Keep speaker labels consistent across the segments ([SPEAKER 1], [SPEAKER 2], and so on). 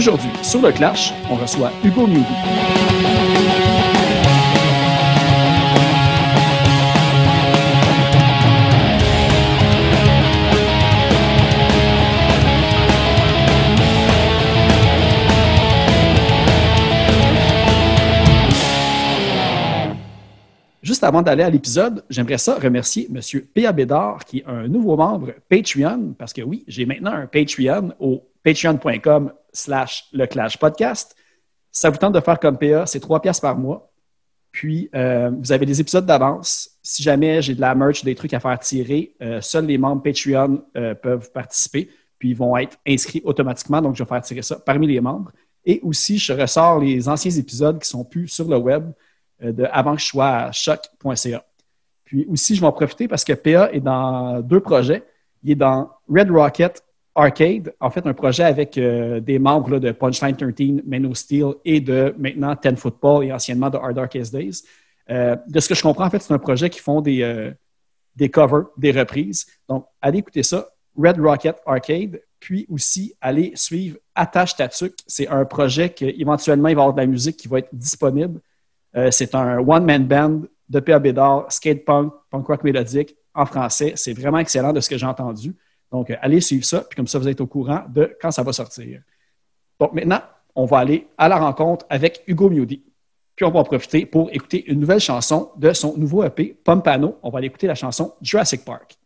[SPEAKER 1] Aujourd'hui, sur le Clash, on reçoit Hugo Newby. Juste avant d'aller à l'épisode, j'aimerais ça remercier M. P.A. Bédard, qui est un nouveau membre Patreon, parce que oui, j'ai maintenant un Patreon au patreon.com slash le clash podcast. Ça vous tente de faire comme PA, c'est 3 pièces par mois. Puis, euh, vous avez des épisodes d'avance. Si jamais j'ai de la merch, des trucs à faire tirer, euh, seuls les membres Patreon euh, peuvent participer. Puis, ils vont être inscrits automatiquement. Donc, je vais faire tirer ça parmi les membres. Et aussi, je ressors les anciens épisodes qui sont plus sur le web de avant que je sois à choc.ca. Puis aussi, je vais en profiter parce que PA est dans deux projets. Il est dans Red Rocket Arcade, en fait, un projet avec euh, des membres de Punchline 13, Men Steel et de maintenant Ten Football et anciennement de Hard Darkest Days. Euh, de ce que je comprends, en fait, c'est un projet qui font des, euh, des covers, des reprises. Donc, allez écouter ça, Red Rocket Arcade, puis aussi allez suivre Attache Tatuc. C'est un projet qu'éventuellement, il va y avoir de la musique qui va être disponible. c'est un one-man band de PA Bédard, skate punk, punk rock mélodique en français. C'est vraiment excellent de ce que j'ai entendu. Donc, allez suivre ça, puis comme ça, vous êtes au courant de quand ça va sortir. Donc, maintenant, on va aller à la rencontre avec Hugo Miodi. Puis on va en profiter pour écouter une nouvelle chanson de son nouveau EP, Pompano. On va aller écouter la chanson Jurassic Park.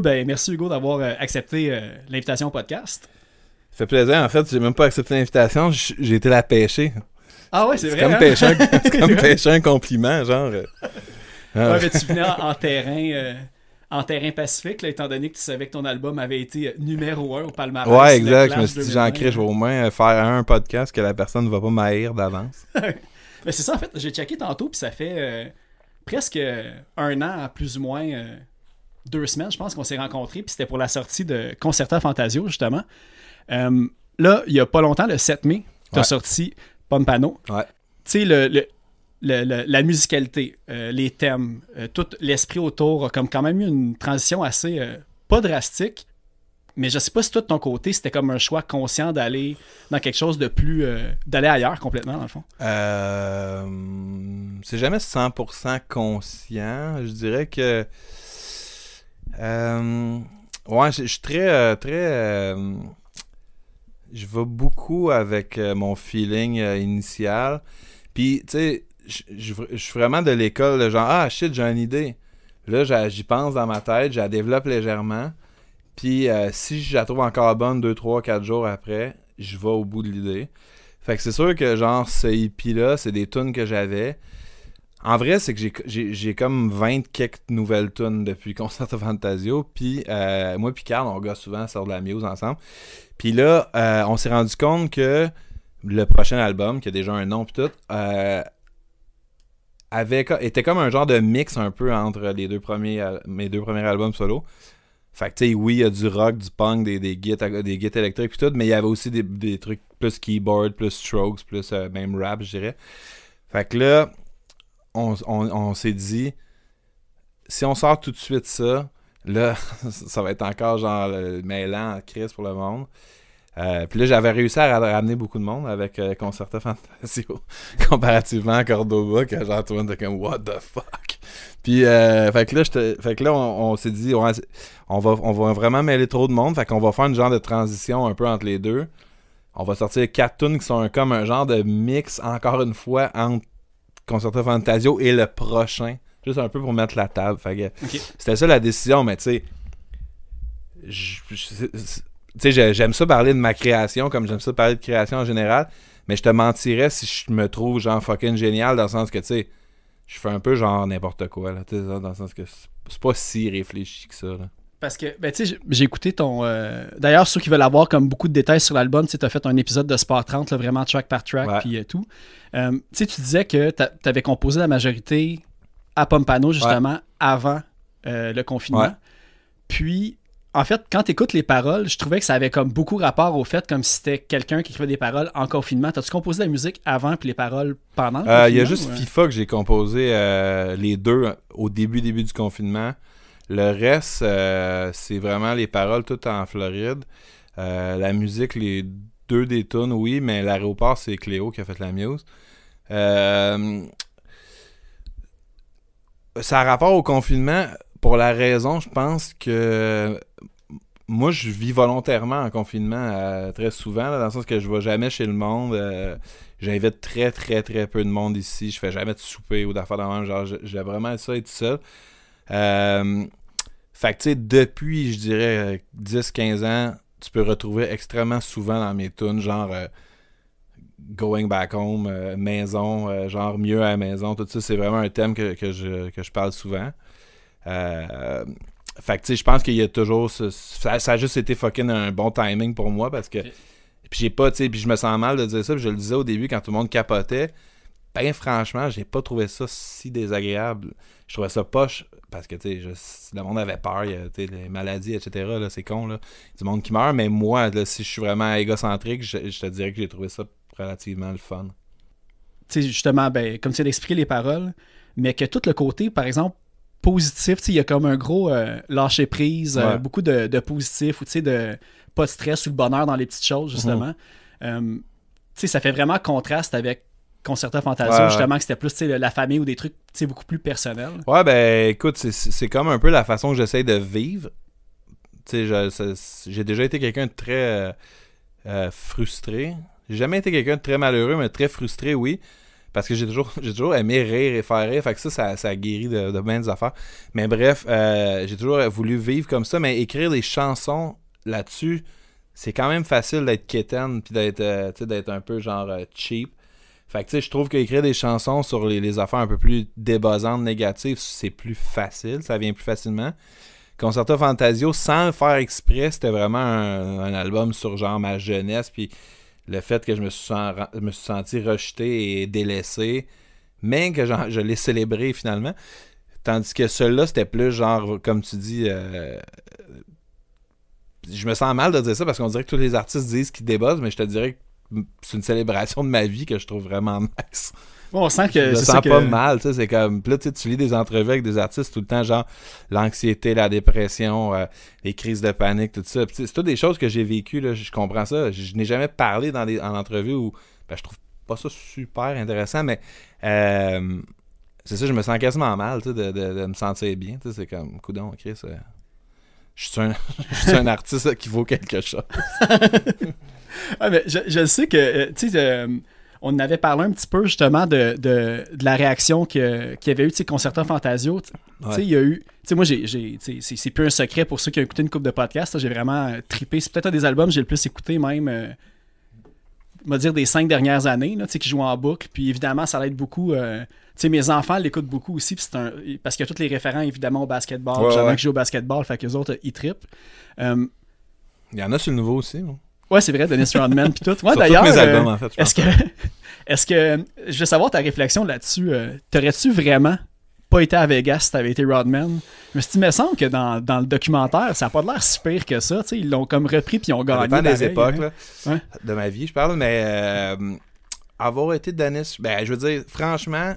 [SPEAKER 1] Ben, merci Hugo d'avoir euh, accepté euh, l'invitation au podcast.
[SPEAKER 2] Ça fait plaisir. En fait, j'ai même pas accepté l'invitation. J'ai été la pêcher. Ah ouais, c'est vrai. Comme hein? un, comme pêcher un compliment, genre. Euh. Ah. tu
[SPEAKER 1] venais en, terrain. en terrain pacifique, étant donné que tu savais que ton album avait été numéro un au palmarès. Ouais, exact. Je me suis dit, j'en crée, je vais au
[SPEAKER 2] moins faire un podcast que la personne ne va pas m'haïr d'avance.
[SPEAKER 1] mais c'est ça, en fait. J'ai checké tantôt, puis ça fait presque un an, plus ou moins, deux semaines, je pense qu'on s'est rencontrés, puis c'était pour la sortie de Concerta Fantasio, justement. Euh, là, il y a pas longtemps, le 7 mai, tu as sorti Pompano. Ouais. Tu sais, le, le, la musicalité, euh, les thèmes, euh, tout l'esprit autour a comme quand même eu une transition assez pas drastique, mais je sais pas si toi de ton côté c'était comme un choix conscient d'aller dans quelque chose de
[SPEAKER 2] plus d'aller ailleurs complètement dans le fond c'est jamais 100% conscient je dirais que euh, je suis très. Euh, très euh, je vais beaucoup avec mon feeling initial. Puis, tu sais, je suis vraiment de l'école de genre, ah shit, j'ai une idée. Là, j'y pense dans ma tête, je la développe légèrement. Puis, si je la trouve encore bonne 2, 3, 4 jours après, je vais au bout de l'idée. Fait que c'est sûr que, genre, ce hippie-là, c'est des tunes que j'avais. En vrai, c'est que j'ai comme 20 quelques nouvelles tunes depuis Concerto Fantasio. Puis euh, moi puis Carl, on regarde souvent sur de la muse ensemble. Puis là, euh, on s'est rendu compte que le prochain album, qui a déjà un nom pis tout, euh, avait, était comme un genre de mix un peu entre les deux premiers, mes deux premiers albums solo. Fait que, tu sais, oui, il y a du rock, du punk, des, des, électriques, pis tout, mais il y avait aussi des, trucs plus keyboard, plus strokes, plus même rap, je dirais. Fait que là, on, s'est dit, si on sort tout de suite ça, là, ça va être encore genre le euh, mêlant, crise pour le monde. Euh, puis là, j'avais réussi à ramener beaucoup de monde avec concert euh, Concerta Fantasio, comparativement à Cordoba, que Jean-Antoine était comme What the fuck? Puis, fait que là, fait que là on, s'est dit, on, va, on va vraiment mêler trop de monde, fait qu'on va faire une genre de transition un peu entre les deux. On va sortir quatre tunes qui sont comme un genre de mix, encore une fois, entre Concerto Fantasio et le prochain. Juste un peu pour mettre la table. C'était ça la décision, mais tu sais. J'aime ça parler de ma création, comme j'aime ça parler de création en général, mais je te mentirais si je me trouve genre fucking génial, dans le sens que, tu sais, je fais un peu genre n'importe quoi, là, dans le sens que c'est pas si réfléchi que ça. Là.
[SPEAKER 1] Parce que, ben, tu sais, j'ai écouté ton. Euh, d'ailleurs, ceux qui veulent avoir comme beaucoup de détails sur l'album, tu as fait un épisode de Sport 30, vraiment track par track, puis euh, tout. Euh, tu sais, tu disais que tu avais composé la majorité à Pompano, justement, avant le confinement. Puis, en fait, quand tu écoutes les paroles, je trouvais que ça avait comme beaucoup rapport au fait, comme si c'était quelqu'un qui écrivait des paroles en confinement. T'as-tu composé la musique avant puis les paroles pendant Il y a juste
[SPEAKER 2] FIFA que j'ai composé les deux au début, début du confinement. Le reste, euh, c'est vraiment les paroles tout en Floride. Euh, la musique, les deux des tunes, oui, mais l'aéroport, c'est Cléo qui a fait la muse. Euh, ça a rapport au confinement pour la raison, je pense que moi, je vis volontairement en confinement très souvent, dans le sens que je ne vais jamais chez le monde. J'invite très, très, très peu de monde ici. Je fais jamais de souper ou d'affaires dans le même. Genre, j'ai vraiment ça être seul. Euh, fait que, tu sais, depuis, je dirais, 10-15 euh, ans, tu peux retrouver extrêmement souvent dans mes tunes, genre euh, Going Back Home, euh, Maison, genre Mieux à la maison, tout ça, c'est vraiment un thème que, je, parle souvent. fait que, tu sais, je pense qu'il y a toujours. ça, a juste été fucking un bon timing pour moi parce que. Puis j'ai pas, tu puis je me sens mal de dire ça, puis je le disais au début quand tout le monde capotait. Ben franchement, j'ai pas trouvé ça si désagréable. Je trouvais ça poche parce que tu sais, le monde avait peur, il y a, les maladies, etc. C'est con, là. du monde qui meurt, mais moi, si je suis vraiment égocentrique, je, te dirais que j'ai trouvé ça relativement le fun.
[SPEAKER 1] Tu sais, justement, ben, comme tu as expliqué les paroles, mais que tout le côté, par exemple, positif, il y a comme un gros euh, lâcher prise, euh, beaucoup de, positif, ou de pas de stress ou de bonheur dans les petites choses, mhm. justement. Euh, tu ça fait vraiment contraste avec Concerta Fantasio, justement, que c'était plus la famille ou des trucs beaucoup plus personnels.
[SPEAKER 2] Ouais, ben écoute, c'est comme un peu la façon que j'essaie de vivre. J'ai déjà été quelqu'un de très euh, euh, frustré. J'ai jamais été quelqu'un de très malheureux, mais très frustré, oui. Parce que j'ai toujours, aimé rire et faire rire. Fait ça, ça, guérit de, de bien des affaires. Mais bref, euh, j'ai toujours voulu vivre comme ça. Mais écrire des chansons là-dessus, c'est quand même facile d'être quétaine puis d'être, d'être un peu genre cheap fait tu sais, je trouve qu'écrire des chansons sur les, affaires un peu plus débossantes, négatives, c'est plus facile, ça vient plus facilement. Concerto Fantasio, sans le faire exprès, c'était vraiment un, album sur genre ma jeunesse, puis le fait que je me suis, senti rejeté et délaissé, mais que je l'ai célébré finalement. Tandis que celui-là, c'était plus genre, comme tu dis, euh, je me sens mal de dire ça parce qu'on dirait que tous les artistes disent qu'ils débossent, mais je te dirais que c'est une célébration de ma vie que je trouve vraiment nice. Bon, on sent que. Je le sens pas mal, tu sais. C'est comme. Là, tu lis des entrevues avec des artistes tout le temps, genre l'anxiété, la dépression, euh, les crises de panique, tout ça. C'est toutes des choses que j'ai vécues, là. Je comprends ça. Je, n'ai jamais parlé dans des en entrevue où. Ben, je trouve pas ça super intéressant, mais. Euh, c'est ça, je me sens quasiment mal, tu sais, de, me sentir bien. Tu sais, c'est comme. Coudon, Chris. Euh, je suis un, je suis un artiste qui vaut quelque chose. ah, mais je, je, sais que, euh, tu
[SPEAKER 1] sais, euh, on avait parlé un petit peu justement de, la réaction qu'il y avait eu, tu sais, de Fantasio. Tu sais, il y a eu. Tu sais, moi, j'ai, c'est plus un secret pour ceux qui ont écouté une coupe de podcast. J'ai vraiment euh, tripé. C'est peut-être un des albums que j'ai le plus écouté, même. on va dire des cinq dernières années, sais, qui jouent en boucle. Puis évidemment, ça l'aide beaucoup. Tu sais, mes enfants l'écoutent beaucoup aussi. parce qu'il y a tous les référents, évidemment, au basketball. J'en que je joue au basketball, fait que les autres, ils trippent. il y en a sur le nouveau aussi. moi. Ouais, c'est vrai, Dennis Rodman puis tout. d'ailleurs. Euh, en fait, Est-ce que, je veux savoir ta réflexion là-dessus. Euh, t'aurais-tu vraiment pas été à Vegas si t'avais été Rodman? Mais tu me semble que dans, le documentaire, ça n'a pas l'air si pire que ça. ils l'ont comme repris puis ils ont gagné. des époques
[SPEAKER 3] hein.
[SPEAKER 2] de ma vie, je parle, mais euh, avoir été Dennis, ben, je veux dire, franchement,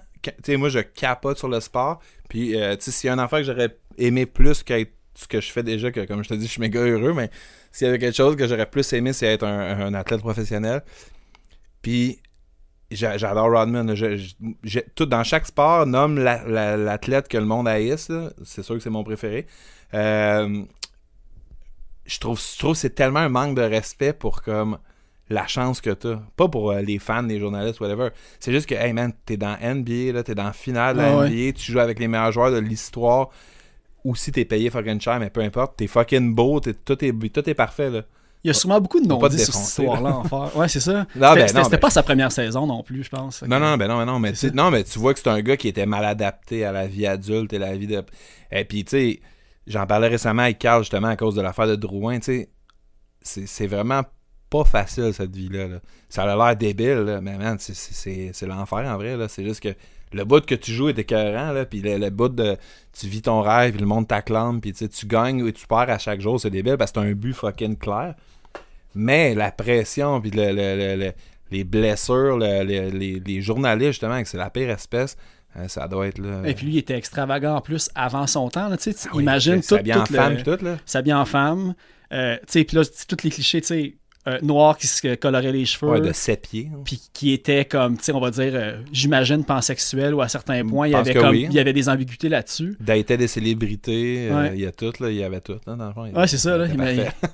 [SPEAKER 2] moi, je capote sur le sport. Puis, tu sais, s'il y a un enfant que j'aurais aimé plus que ce que je fais déjà, que comme je te dis, je suis méga heureux, mais s'il y avait quelque chose que j'aurais plus aimé, c'est être un, athlète professionnel. Puis j'adore Rodman. dans chaque sport, nomme l'athlète que le monde haïsse. C'est sûr que c'est mon préféré. Euh, je trouve, que c'est tellement un manque de respect pour comme la chance que as. Pas pour euh, les fans, les journalistes, whatever. C'est juste que, hey man, es dans NBA, tu es dans finale de NBA, ah tu joues avec les meilleurs joueurs de l'histoire ou si t'es payé fucking cher, mais peu importe, t'es fucking beau, tout, est, tout est parfait. Là.
[SPEAKER 1] Il y a sûrement beaucoup de non-dits sur cette histoire-là en Ouais, c'est ça. C'était ben ben pas sa première
[SPEAKER 2] saison non plus, je pense. Non, non, ben non, ben mais, tu, non, mais tu vois que c'est un gars qui était mal adapté à la vie adulte et la vie de. Et puis, tu sais, j'en parlais récemment avec Carl justement à cause de l'affaire de Drouin, tu sais. C'est vraiment pas facile cette vie-là. Ça a l'air débile, mais man, c'est l'enfer en vrai. là, C'est juste que le bout que tu joues est écœurant, là, puis le, bout de tu vis ton rêve, puis le monde t'acclame, puis tu gagnes et tu perds à chaque jour, c'est débile parce que t'as un but fucking clair. Mais la pression, puis les blessures, les, les, journalistes, justement, que c'est la pire espèce. Euh, ça doit être là. Et puis lui,
[SPEAKER 1] il était extravagant en plus avant son temps. Là, tu sais, ah imagine tout. ça en femme, tout. Là.
[SPEAKER 2] bien en femme.
[SPEAKER 1] tu sais, puis là, tous les clichés, tu sais euh, noir qui se colorait les cheveux. Ouais, de sept pieds. Hein. Puis qui était comme, tu sais, on va dire, euh, j'imagine pansexuel ou à certains mm, points, il y avait comme, il hein. y avait
[SPEAKER 2] des ambiguïtés là-dessus. était des célébrités, euh, il y a tout, là, il y avait tout, là, hein, dans le fond. Ouais, c'est ça, là.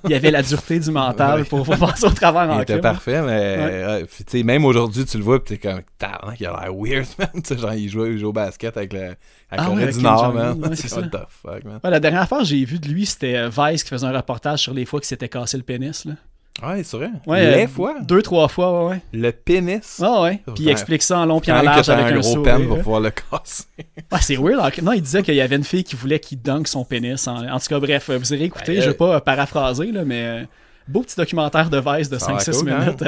[SPEAKER 2] il y avait la dureté du mental pour, passer au travers en en Il était parfait, mais, tu sais, même aujourd'hui, tu le vois, puis t'es comme, t'as il a l'air weird, man. tu sais, genre, il jouait, il au basket avec le.
[SPEAKER 3] Ah, Corée du Nord, man. c'est what the fuck, man. la
[SPEAKER 1] dernière fois que j'ai vu de lui, c'était Vice qui faisait un reportage sur les fois qu'il s'était cassé le pénis, là. Ouais, c'est vrai. Ouais, euh, fois. Deux, trois fois, ouais. ouais. Le pénis. Ah ouais. Puis il explique ça en long puis en large avec un, gros pour pouvoir le
[SPEAKER 2] casser.
[SPEAKER 1] ouais, c'est weird. Hein. non, il disait qu'il y avait une fille qui voulait qu'il dunk son pénis. En, en, tout cas, bref, euh, vous irez écouter. je je vais pas euh, paraphraser, là, mais beau petit documentaire de Vice de 5-6 hein? minutes.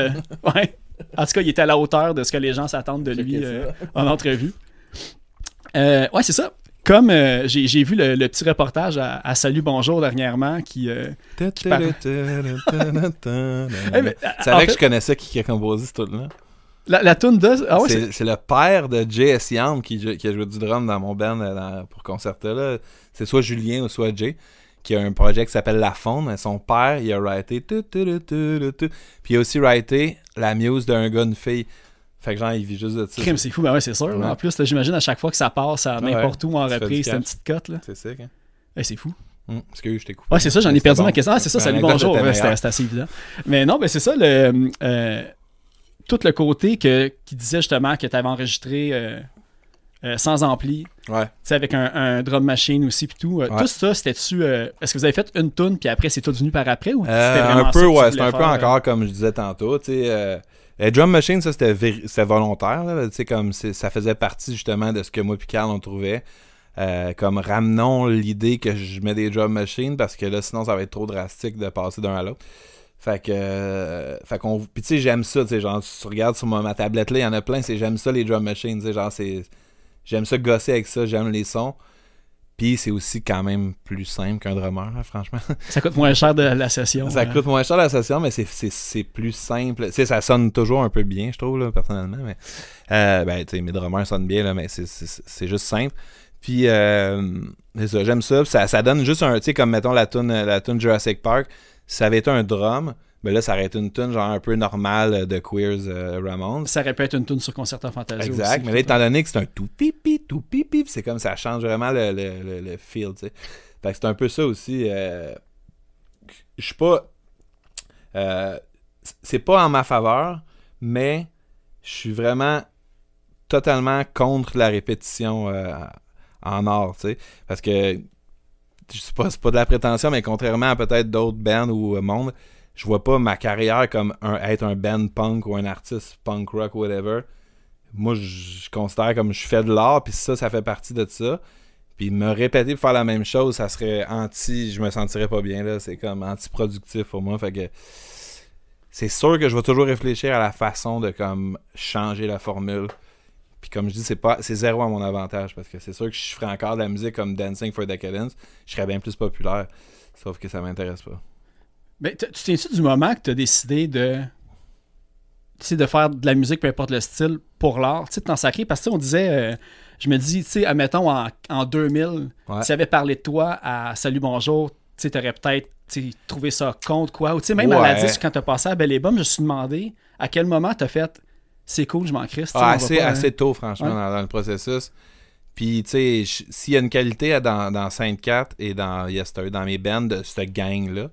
[SPEAKER 1] ouais. En tout cas, il était à la hauteur de ce que les gens s'attendent de lui en entrevue. ouais, c'est ça. Comme euh, j'ai vu le, petit reportage à, Salut Bonjour dernièrement qui.
[SPEAKER 2] C'est euh, vrai eh, que je connaissais qui, a composé ce là La, la tune de. Ah c'est, le père de Jay S. qui, qui a joué du drum dans mon band euh, pour concerter là. C'est soit Julien ou soit Jay qui a un projet qui s'appelle La fonde Son père, il a writé. Puis il a aussi writé la muse d'un gars, une fille. Fait que genre, il vit juste de ça. c'est fou, ben ouais, c'est sûr. En
[SPEAKER 1] plus, j'imagine à chaque fois que ça passe à n'importe où en reprise, c'est une
[SPEAKER 2] petite cote. là. C'est sick, hein? Eh, c'est fou. parce hum, que je t'ai coupé. Ouais, c'est ça, j'en ai perdu ma question.
[SPEAKER 1] Ah, c'est ça, ben, salut, bonjour. C'était assez évident. Mais non, ben c'est ça, le, euh, tout le côté que, qui disait justement que tu avais enregistré euh, euh, sans ampli. Ouais. Tu sais, avec un, drum machine aussi, puis tout. Tout ça, c'était-tu. Est-ce que vous avez fait une tune, puis après, c'est tout devenu par après ou c'était Un peu, ouais. C'était un peu encore,
[SPEAKER 2] comme je disais tantôt. Tu sais, les euh, drum machine, ça c'était volontaire, sais comme ça faisait partie justement de ce que moi et Carl on trouvait. Euh, comme ramenons l'idée que je mets des drum machines parce que là sinon ça va être trop drastique de passer d'un à l'autre. Fait que. Euh, puis tu sais, j'aime ça, tu sais, genre, tu regardes sur ma, tablette là, il y en a plein, c'est j'aime ça les drum machines, tu sais, genre, c'est. J'aime ça gosser avec ça, j'aime les sons. Puis c'est aussi quand même plus simple qu'un drummer, hein, franchement.
[SPEAKER 1] Ça coûte moins cher de la session. Ça hein. coûte
[SPEAKER 2] moins cher de la session, mais c'est plus simple. ça sonne toujours un peu bien, je trouve, personnellement. Mais, euh, ben, mes drummers sonnent bien, mais c'est juste simple. Puis, euh, c'est ça, j'aime ça. ça. ça. donne juste un, tu sais, comme mettons la tune la Jurassic Park, ça avait été un drum, ben là, ça aurait été une tune genre un peu normale euh, de Queers euh,
[SPEAKER 1] Ça aurait pu être une tune sur Concerto Fantasio. Exact, mais là,
[SPEAKER 2] étant donné que c'est un tout pipi, tout pipi, c'est comme ça change vraiment le, le, feel, tu sais. Fait c'est un peu ça aussi. Euh, je suis pas. Euh, c'est pas en ma faveur, mais je suis vraiment totalement contre la répétition en or, tu sais. Parce que. Je sais pas, c'est pas de la prétention, mais contrairement à peut-être d'autres bands ou monde je vois pas ma carrière comme être un band punk ou un artiste punk rock, ou whatever. Moi, je, considère comme je fais de l'art, puis ça, ça fait partie de ça. Puis me répéter pour faire la même chose, ça serait anti, je me sentirais pas bien là. C'est comme anti-productif pour moi. Fait que c'est sûr que je vais toujours réfléchir à la façon de comme changer la formule. Puis comme je dis, c'est pas c'est zéro à mon avantage parce que c'est sûr que je ferais encore de la musique comme Dancing for Decadence, je serais bien plus populaire. Sauf que ça m'intéresse pas
[SPEAKER 1] tu tiens-tu du moment que tu as décidé de de faire de la musique, peu importe le style, pour l'art, tu sais, t'en sacrer. Parce que on disait, euh, je me dis, tu sais, admettons, en, 2000, ouais. tu parlé de toi à Salut Bonjour, tu aurais peut-être trouvé ça compte, quoi. Ou même à la quand t'as passé à Belle et je me suis demandé à quel moment t'as fait c'est cool, je m'en crisse. Ah, assez, assez tôt, franchement, hein.
[SPEAKER 2] dans, le processus. Puis, tu sais, s'il y a une qualité dans, dans Sainte-Cat et dans dans mes bands de cette gang-là,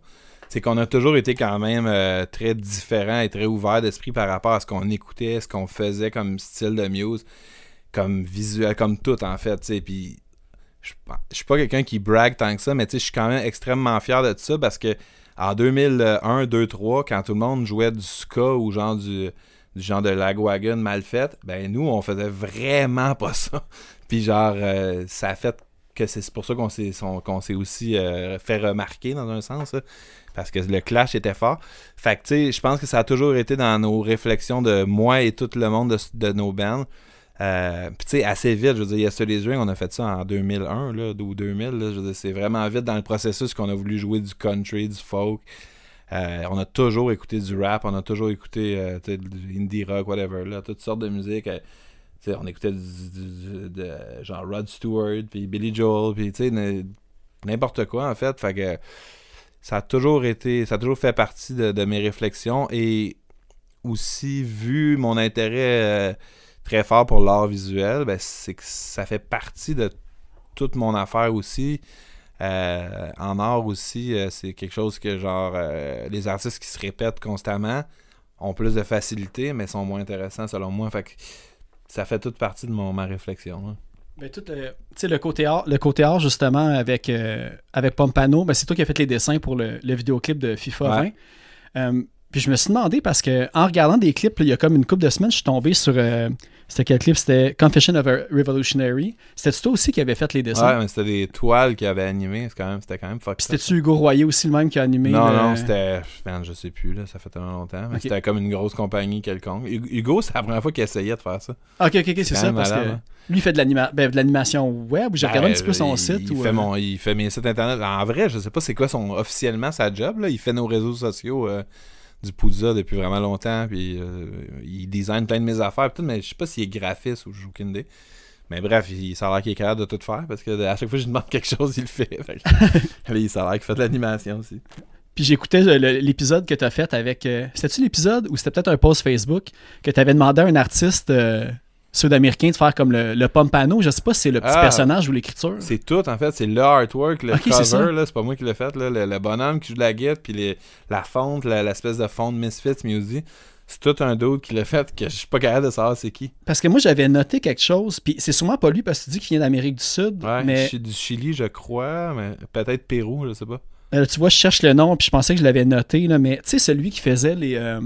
[SPEAKER 2] c'est qu'on a toujours été quand même euh, très différents et très ouverts d'esprit par rapport à ce qu'on écoutait, ce qu'on faisait comme style de muse, comme visuel, comme tout en fait. Je Puis je suis pas quelqu'un qui brague tant que ça, mais je suis quand même extrêmement fier de ça parce que en 2001, 2003 quand tout le monde jouait du ska ou genre du, du genre de lagwagon mal fait, ben nous, on faisait vraiment pas ça. Puis genre, euh, ça fait que c'est pour ça qu'on s'est aussi euh, fait remarquer dans un sens parce que le clash était fort. Fait que, tu sais, je pense que ça a toujours été dans nos réflexions de moi et tout le monde de, nos bands. Euh, tu sais, assez vite, je veux dire, Yesterday's Ring, on a fait ça en 2001 là, ou 2000. Là, je veux dire, c'est vraiment vite dans le processus qu'on a voulu jouer du country, du folk. Euh, on a toujours écouté du rap, on a toujours écouté euh, du indie rock, whatever, là, toutes sortes de musique. on écoutait du, genre Rod Stewart, puis Billy Joel, puis n'importe quoi en fait. Fait que ça a toujours été, ça a toujours fait partie de, mes réflexions et aussi vu mon intérêt euh, très fort pour l'art visuel, ben, c'est que ça fait partie de toute mon affaire aussi. Euh, en art aussi, euh, c'est quelque chose que genre les artistes qui se répètent constamment ont plus de facilité, mais sont moins intéressants selon moi. Fait ça fait toute partie de mon, ma réflexion. Hein.
[SPEAKER 1] Mais ben, tout le, le, côté art, le côté art, justement, avec, euh, avec Pompano, ben, c'est toi qui as fait les dessins pour le, vidéoclip de FIFA 20. Euh, puis je me suis demandé parce que en regardant des clips, il y a comme une couple de semaines, je suis tombé sur euh, c'était quel clip C'était Confession of a Revolutionary. C'était toi aussi qui avait fait les dessins. Ouais, mais
[SPEAKER 2] c'était des toiles qui avait animé. C'était quand même, c'était quand même c'était-tu
[SPEAKER 1] Hugo Royer aussi le même qui a animé Non, non,
[SPEAKER 2] c'était. je sais plus, là, ça fait tellement longtemps. C'était comme une grosse compagnie quelconque. Hugo, c'est la première fois qu'il essayait de faire ça. Ok, ok, ok, c'est ça. Parce que hein.
[SPEAKER 1] lui, il fait de, ben, l'animation web. J'ai ben, regardé un petit peu son site. Il, fait euh, mon,
[SPEAKER 2] il fait mes sites internet. En vrai, je sais pas c'est quoi son officiellement sa job. Là. Il fait nos réseaux sociaux. Euh, du Pudza depuis vraiment longtemps. Puis euh, il design plein de mes affaires. Tout, mais je sais pas s'il est graphiste ou je joue aucune Mais bref, il, ça a l'air qu'il est capable de tout faire parce que à chaque fois que je demande quelque chose, il le fait. il ça a l'air qu'il fait de l'animation aussi. Puis j'écoutais euh, l'épisode que tu as fait avec. Euh,
[SPEAKER 1] c'était-tu l'épisode ou c'était peut-être un post Facebook que tu avais demandé à un artiste sud-américain de faire comme le, pompano. Je sais pas si c'est le petit ah. personnage
[SPEAKER 2] ou l'écriture. C'est tout, en fait. C'est le artwork, le cover. cover. C'est pas moi qui l'ai fait. Là, le, bonhomme qui joue la guette, puis les, la fonte, l'espèce de fonte Misfits Music. C'est tout un d'autre qui l'a fait que je suis pas capable de savoir c'est qui.
[SPEAKER 1] Parce que moi, j'avais noté quelque chose, puis c'est souvent pas lui parce que tu dis qu'il vient d'Amérique du Sud.
[SPEAKER 2] mais... du Chili, je crois, mais peut-être Pérou, je sais pas.
[SPEAKER 1] Euh, tu vois, je cherche le nom, puis je pensais que je l'avais noté, là, mais tu sais, celui qui faisait les. Euh,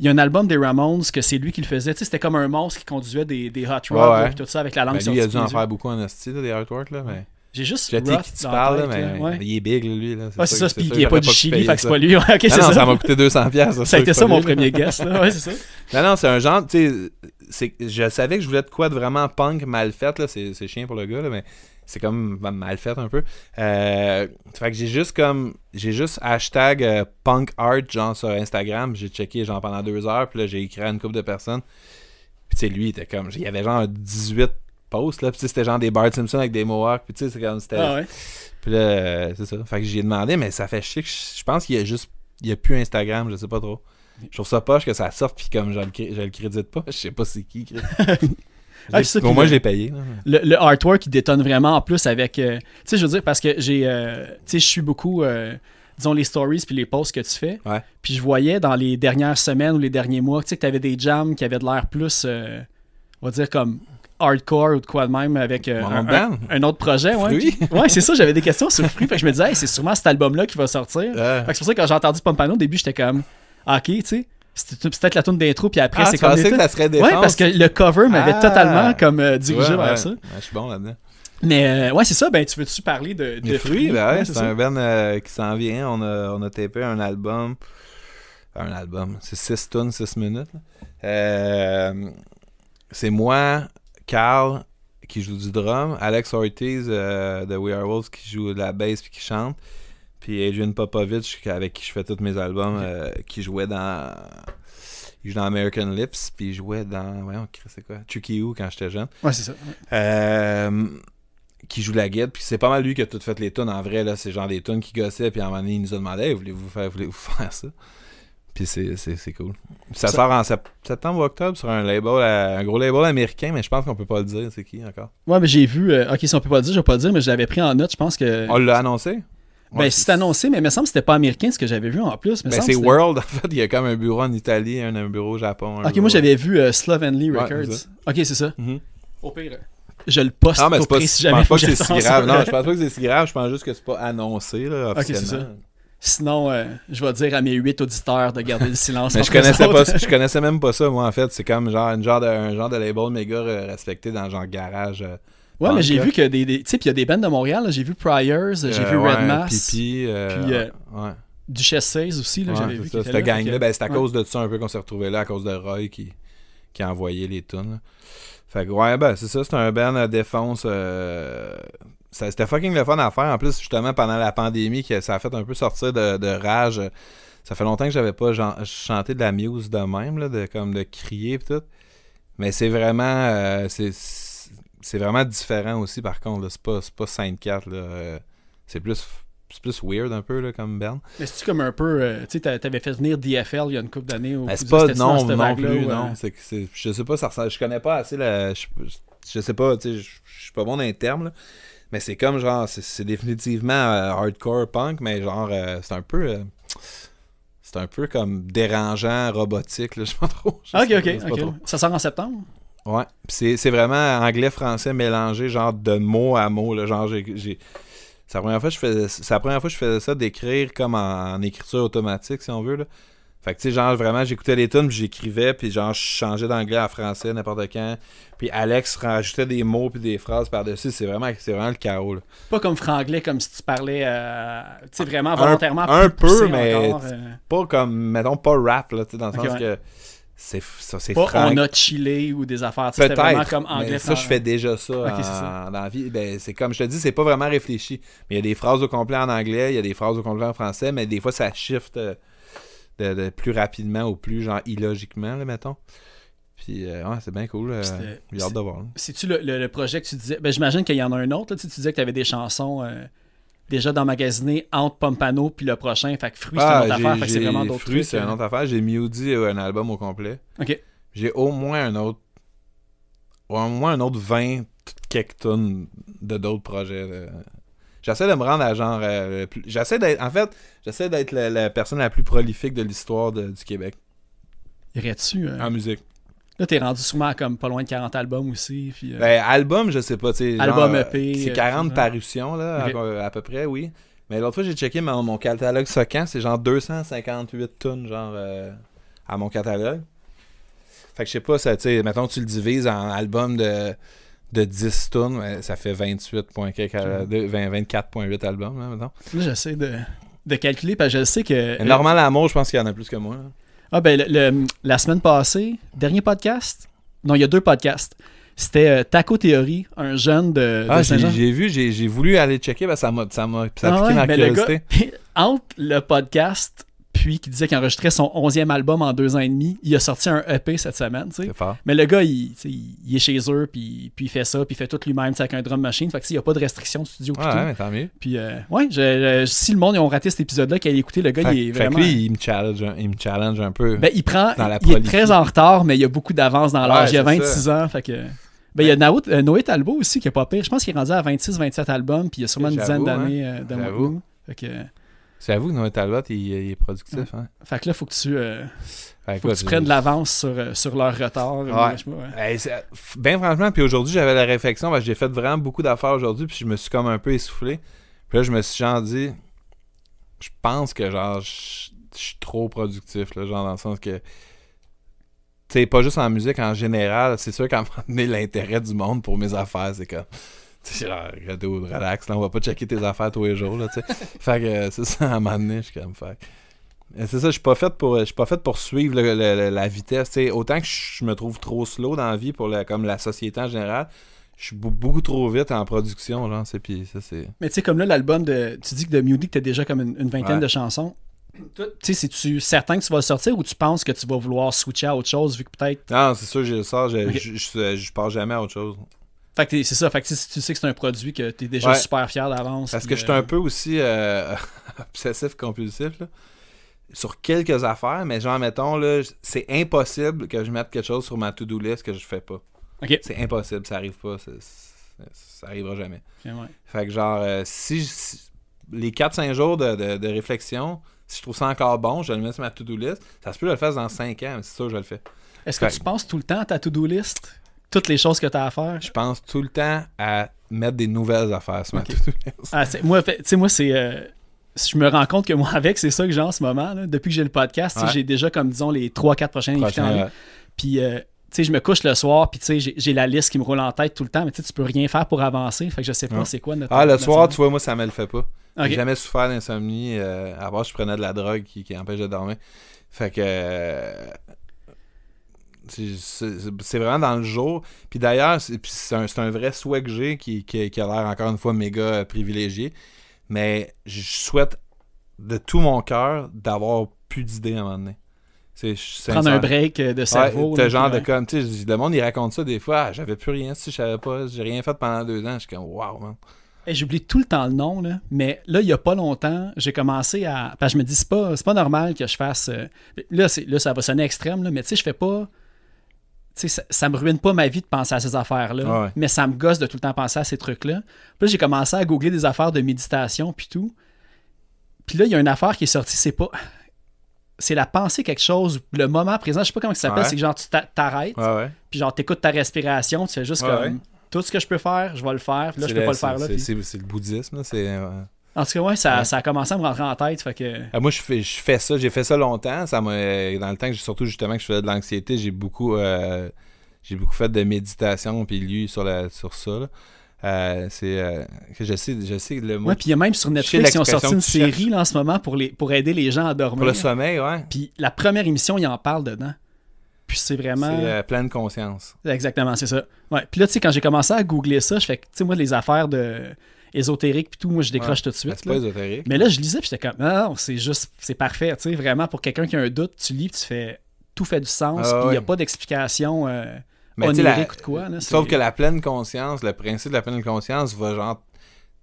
[SPEAKER 1] il y a un album des Ramones que c'est lui qui le faisait. C'était comme un monstre qui conduisait des, des hot rods tout ça avec la langue ben, lui, Il a dû en faire
[SPEAKER 2] beaucoup en hostie, des artworks. Là, J'ai juste. J'ai qui tu parles, mais il est big, lui. Là. Ah, c'est ça, il n'y a pas du Chili, fait que c'est pas lui. non, ça. m'a coûté 200$. Ça, ça a été ça mon premier guest. Là. Ouais, c'est ça. Non, ben non, c'est un genre. Tu sais, je savais que je voulais être quoi de vraiment punk mal fait. C'est chien pour le gars, là, mais c'est comme mal fait un peu. Euh, fait que j'ai juste comme. J'ai juste hashtag euh, punk art, genre sur Instagram. J'ai checké genre pendant deux heures. Puis là, j'ai écrit à une couple de personnes. Puis tu sais, lui, il était comme. Il y avait genre 18 posts, là. Puis c'était genre des Bart Simpson avec des Mohawks. Puis tu sais, c'est comme. C'était. Ah, puis là, euh, c'est ça. Fait que j'ai demandé, mais ça fait chier. Je pense qu'il y a juste. Il n'y a plus Instagram, je sais pas trop. Je trouve ça poche que ça sorte, puis comme je le, je le crédite pas, je sais pas c'est qui. Ah, moi, je l'ai payé.
[SPEAKER 1] Le, artwork, il détonne vraiment en plus avec. Euh, tu sais, je veux dire, parce que j'ai. Euh, tu sais, je suis beaucoup. Euh, disons les stories puis les posts que tu fais. Puis je voyais dans les dernières semaines ou les derniers mois, tu sais, que tu avais des jams qui avaient de l'air plus. on va dire comme hardcore ou de quoi de même avec un, autre projet. Ouais, oui. c'est ça, j'avais des questions sur le fruit. fait je me disais, c'est sûrement cet album-là qui va sortir. c'est pour ça que quand j'ai entendu Pompano au début, j'étais comme, ah, ok, tu sais. C'était peut-être la tune d'intro, puis après, ah, c'est comme. que ça serait des Ouais, parce que le cover m'avait ah. totalement comme euh, dirigé vers ça.
[SPEAKER 2] je suis bon là-dedans.
[SPEAKER 1] Mais euh, ouais, c'est ça. Ben, tu veux-tu parler de, de fruits? Ben c'est un
[SPEAKER 2] band euh, qui s'en vient. On a, on a tapé un album. Un album. C'est 6 tonnes, 6 minutes. c'est moi, Carl, qui joue du drum. Alex Ortiz de We Are Wolves qui joue de la bass puis qui chante. Puis Adrian Popovich, avec qui je fais tous mes albums, euh, qui jouait dans. dans American Lips, puis il jouait dans. Voyons, c'est quoi Chucky quand j'étais jeune. Ouais, c'est ça. Euh, qui joue la guide, puis c'est pas mal lui qui a tout fait les tunes. En vrai, là, c'est genre les tunes qui gossaient, puis à un moment il nous a demandé voulez-vous faire, voulez-vous faire ça Puis c'est cool. ça, ça, sort en septembre ou octobre sur un label, euh, un gros label américain, mais je pense qu'on peut pas le dire. C'est qui encore
[SPEAKER 1] Ouais, mais j'ai vu. ok, si on peut pas le dire, je vais pas le dire, mais je l'avais pris en note, je pense que. On l'a annoncé ben, c'est annoncé, mais il me semble que c'était pas américain ce que j'avais vu en plus. ben, c'est World,
[SPEAKER 2] en fait. Il y a comme un bureau en Italie, un, bureau au Japon. ok, moi j'avais
[SPEAKER 1] vu euh, Slovenly Records. ok, c'est ça. Mhm. Au
[SPEAKER 3] pire.
[SPEAKER 2] Je le poste. Ah, mais pas, si jamais pense pas que c'est si grave. Non, je pense pas que c'est si grave. Je pense juste que c'est pas annoncé, là, officiellement. Sinon, euh, je vais dire à mes huit auditeurs de garder le silence. mais je connaissais, pas, je connaissais même pas ça, moi, en fait. C'est comme genre, genre de, un genre de label méga respecté dans genre garage. Euh, Ouais, mais j'ai vu que des.
[SPEAKER 1] des tu sais, puis il y a des bands de Montréal. J'ai vu Pryors, j'ai vu euh, Red Mass. Pipi, puis. Euh, euh, Duchesse 16 aussi, là, j'avais vu. ben, c'est à cause
[SPEAKER 2] de ça un peu qu'on s'est retrouvé là, à cause de Roy qui, qui a envoyé les tunes. Fait que, ouais, ben, c'est ça, c'est un band à défense. c'était fucking le fun à faire. En plus, justement, pendant la pandémie, que ça a fait un peu sortir de, rage. Ça fait longtemps que j'avais pas chanté de la muse de même, de, comme de crier et tout. Mais c'est vraiment. c'est c'est vraiment différent aussi, par contre. C'est pas, pas 5-4. Euh, c'est plus c'est plus weird un peu comme Bern
[SPEAKER 3] Mais c'est-tu
[SPEAKER 1] comme un peu. Euh, tu sais, t'avais fait venir DFL il y a une couple d'années ou ben, c'est pas Non, non, non euh?
[SPEAKER 2] je sais pas, ça je connais pas assez la. Je, sais pas, tu sais, je, suis pas bon dans les termes, mais c'est comme genre. C'est, définitivement hardcore punk, mais genre, c'est un peu. c'est un peu comme dérangeant, robotique, je sais pas ok, ok,
[SPEAKER 1] Ça sort en septembre
[SPEAKER 2] Ouais, c'est vraiment anglais-français mélangé, genre de mot à mot. Là, genre, j'ai. C'est la première fois que je faisais ça, première fois je faisais ça d'écrire comme en, écriture automatique, si on veut. Là. Fait que, tu sais, genre, vraiment, j'écoutais les tunes, puis j'écrivais, puis genre, je changeais d'anglais à français n'importe quand. Puis Alex rajoutait des mots puis des phrases par-dessus. C'est vraiment, vraiment le chaos,
[SPEAKER 1] Pas comme franglais, comme si tu parlais, euh, vraiment volontairement. Un, peu, mais euh.
[SPEAKER 2] pas comme, mettons, pas rap, là, tu sais, dans le sens que c'est c'est pas on a chillé ou des affaires c'est vraiment comme anglais ça je fais déjà ça, dans la vie ben, c'est comme je te dis c'est pas vraiment réfléchi mais il y a des phrases au complet en anglais il y a des phrases au complet en français mais des fois ça shift euh, de, plus rapidement ou plus genre illogiquement là, mettons puis euh, c'est bien cool euh, j'ai hâte de voir
[SPEAKER 1] c'est tu le, projet que tu disais ben, j'imagine qu'il y en a un autre là, tu, disais que tu avais des chansons déjà d'emmagasiner entre Pompano puis le prochain. Fait que
[SPEAKER 2] Fruit, c'est une autre ah, affaire. c'est vraiment d'autres trucs. Fruit, c'est une autre affaire. J'ai Mewdy euh, un album au complet. OK. J'ai au moins un autre. Au moins un autre 20 quelques tonnes de d'autres projets. Euh. J'essaie de me rendre à genre. Euh, j'essaie d'être. En fait, j'essaie d'être la, personne la plus prolifique de l'histoire du Québec. Irais-tu. En musique.
[SPEAKER 1] Là, t'es rendu souvent comme pas loin de 40 albums aussi. Euh, ben,
[SPEAKER 2] album, je sais pas. Album EP. E c'est 40 euh, parutions, là, à, peu près, oui. Mais l'autre fois, j'ai checké mon, mon catalogue Socan, c'est genre 258 tonnes, genre, euh, à mon catalogue. Fait que je sais pas, ça, tu tu le divises en album de, de 10 tonnes, ça fait 24,8 albums, là, mettons. Là, j'essaie de, calculer, parce que je sais que. Normal Amour, je pense qu'il y en a plus que moi.
[SPEAKER 1] Ah ben, le, la semaine passée, dernier podcast, non, il y a deux podcasts. C'était euh, Taco Theory, un jeune de, ah, J'ai
[SPEAKER 2] vu, j'ai voulu aller checker, ben ça m'a ça m'a ça a ah ben, entre le
[SPEAKER 1] podcast puis qui disait qu'il enregistrait son 11e album en deux ans et demi. Il a sorti un EP cette semaine. fort. Mais le gars, il, est chez eux, puis, il fait ça, puis il fait tout lui-même avec un drum machine. Fait que, il n'y a pas de restriction de studio. Ouais, tout. tant mieux. Puis, euh, si le monde a raté cet épisode-là, qu'il a écouté, le gars, il est vraiment. Fait que lui, il me challenge, un peu. Ben, il prend. il est très en retard, mais il y a beaucoup d'avance dans l'âge. il a 26 ans. Fait Ben, il y a euh, Noé Talbot aussi qui est pas pire. Je pense qu'il est rendu à 26-27 albums, puis il y a sûrement une dizaine d'années hein,
[SPEAKER 2] euh, c'est à vous que Noé Talbot, il, est productif. Hein.
[SPEAKER 1] Fait que là, faut que tu, euh, faut que tu prennes de l'avance sur, euh, leur retard.
[SPEAKER 2] Ouais. ben franchement, puis aujourd'hui, j'avais la réflexion, j'ai fait vraiment beaucoup d'affaires aujourd'hui, puis je me suis comme un peu essoufflé. Puis là, je me suis genre dit, je pense que genre, je, suis trop productif, là, genre dans le sens que Tu sais, pas juste en musique, en général, c'est sûr qu'à un l'intérêt du monde pour mes affaires, c'est comme c'est genre, relax, là, on va pas checker tes affaires tous les jours, là, tu sais. fait que c'est ça, à un moment donné, je suis comme, fait c'est ça, je suis pas fait pour je suis pas fait pour suivre la vitesse. autant que je me trouve trop slow dans la vie pour comme la société en général, je suis beaucoup trop vite en production, genre, ça Mais
[SPEAKER 1] tu sais, comme là, l'album de. Tu dis que de Music, t'as déjà comme une, vingtaine de chansons. Tu sais, c'est tu certain que tu vas le sortir ou tu penses que tu vas vouloir switcher à autre chose vu que peut-être.
[SPEAKER 2] Non, c'est sûr, je le sors, je, je, je, je pars jamais à autre chose.
[SPEAKER 1] Fait que c'est ça, fait que tu sais que c'est un produit que
[SPEAKER 2] tu es déjà super fier d'avance. Parce que je suis un euh, peu aussi euh, obsessif-compulsif sur quelques affaires, mais genre, mettons, c'est impossible que je mette quelque chose sur ma to-do list que je fais pas. C'est impossible, ça arrive pas, ça arrivera jamais. ouais. Fait que genre, euh, si, les 4-5 jours de, réflexion, si je trouve ça encore bon, je le mets sur ma to-do list, ça se peut que je le fasse dans 5 ans, mais c'est sûr que je le fais. Est-ce que tu
[SPEAKER 1] penses tout le temps à ta to-do list? toutes les choses que tu as à faire? Je pense tout le temps à mettre des nouvelles
[SPEAKER 2] affaires ce matin.
[SPEAKER 1] Ah, moi, tu sais, moi, c'est. Euh, je me rends compte que moi, avec, c'est ça que j'ai en ce moment. Depuis que j'ai le podcast, j'ai déjà, comme disons, les 3-4 prochains invités en Puis. Euh, tu sais, je me couche le soir, puis tu sais, j'ai la liste qui me roule en tête tout le temps, mais tu sais, tu peux rien faire pour avancer. Fait que je sais pas c'est
[SPEAKER 3] quoi notre. Ah, le soir, tu
[SPEAKER 2] vois, moi, ça me le fait pas. J'ai jamais souffert d'insomnie. Euh, avant, je prenais de la drogue qui, qui empêche de dormir. Fait que. Euh, c'est vraiment dans le jour. Puis d'ailleurs, c'est un, vrai souhait que j'ai qui, a l'air encore une fois méga euh, privilégié. Mais je souhaite de tout mon cœur d'avoir plus d'idées à un moment donné. Prendre un break euh, de cerveau. Ouais, genre de comme, tu sais, le monde il raconte ça des fois. Ah, j'avais plus rien si je savais pas, j'ai rien fait pendant deux ans. Je suis comme, waouh,
[SPEAKER 1] J'oublie tout le temps le nom, mais là, il n'y a pas longtemps, j'ai commencé à. Parce je me dis, c'est pas, pas normal que je fasse. Euh, là, là ça va sonner extrême, là, mais tu sais, je fais pas ça, ça me ruine pas ma vie de penser à ces affaires-là, mais ça me gosse de tout le temps penser à ces trucs-là. Puis là, j'ai commencé à googler des affaires de méditation, puis tout. Puis là, il y a une affaire qui est sortie, c'est pas. C'est la pensée quelque chose, le moment présent, je sais pas comment ça s'appelle, c'est genre tu t'arrêtes, puis genre t'écoutes ta respiration, tu fais juste comme tout ce que je peux faire, je vais le faire, puis là je peux pas le faire là. C'est
[SPEAKER 2] le bouddhisme, c'est. Euh,
[SPEAKER 1] en tout cas, ouais ça, a commencé à me rentrer en tête. que...
[SPEAKER 2] Ah, moi, je fais, je fais ça. J'ai fait ça longtemps. Ça dans le temps que surtout justement que je faisais de l'anxiété, j'ai beaucoup, euh, beaucoup fait de méditation puis lu sur, la, sur ça. Euh, c'est euh, je sais je sais le mot puis il y a même sur Netflix ils ont sorti une
[SPEAKER 1] série en ce moment pour les pour aider les gens à dormir pour le sommeil ouais puis la première émission il en parle dedans puis c'est vraiment c'est plein
[SPEAKER 2] pleine conscience
[SPEAKER 1] exactement c'est ça ouais puis là tu sais quand j'ai commencé à googler ça je fais tu sais moi les affaires de ésotérique puis tout, moi je décroche tout de suite. Ben, mais là, je lisais puis j'étais comme ah, non, c'est juste c'est parfait, tu sais, vraiment pour quelqu'un qui a un doute, tu lis, tu fais tout fait du sens, ah puis il n'y a pas d'explication euh, mais onirique ou de quoi. Sauf que
[SPEAKER 2] la pleine conscience, le principe de la pleine conscience va genre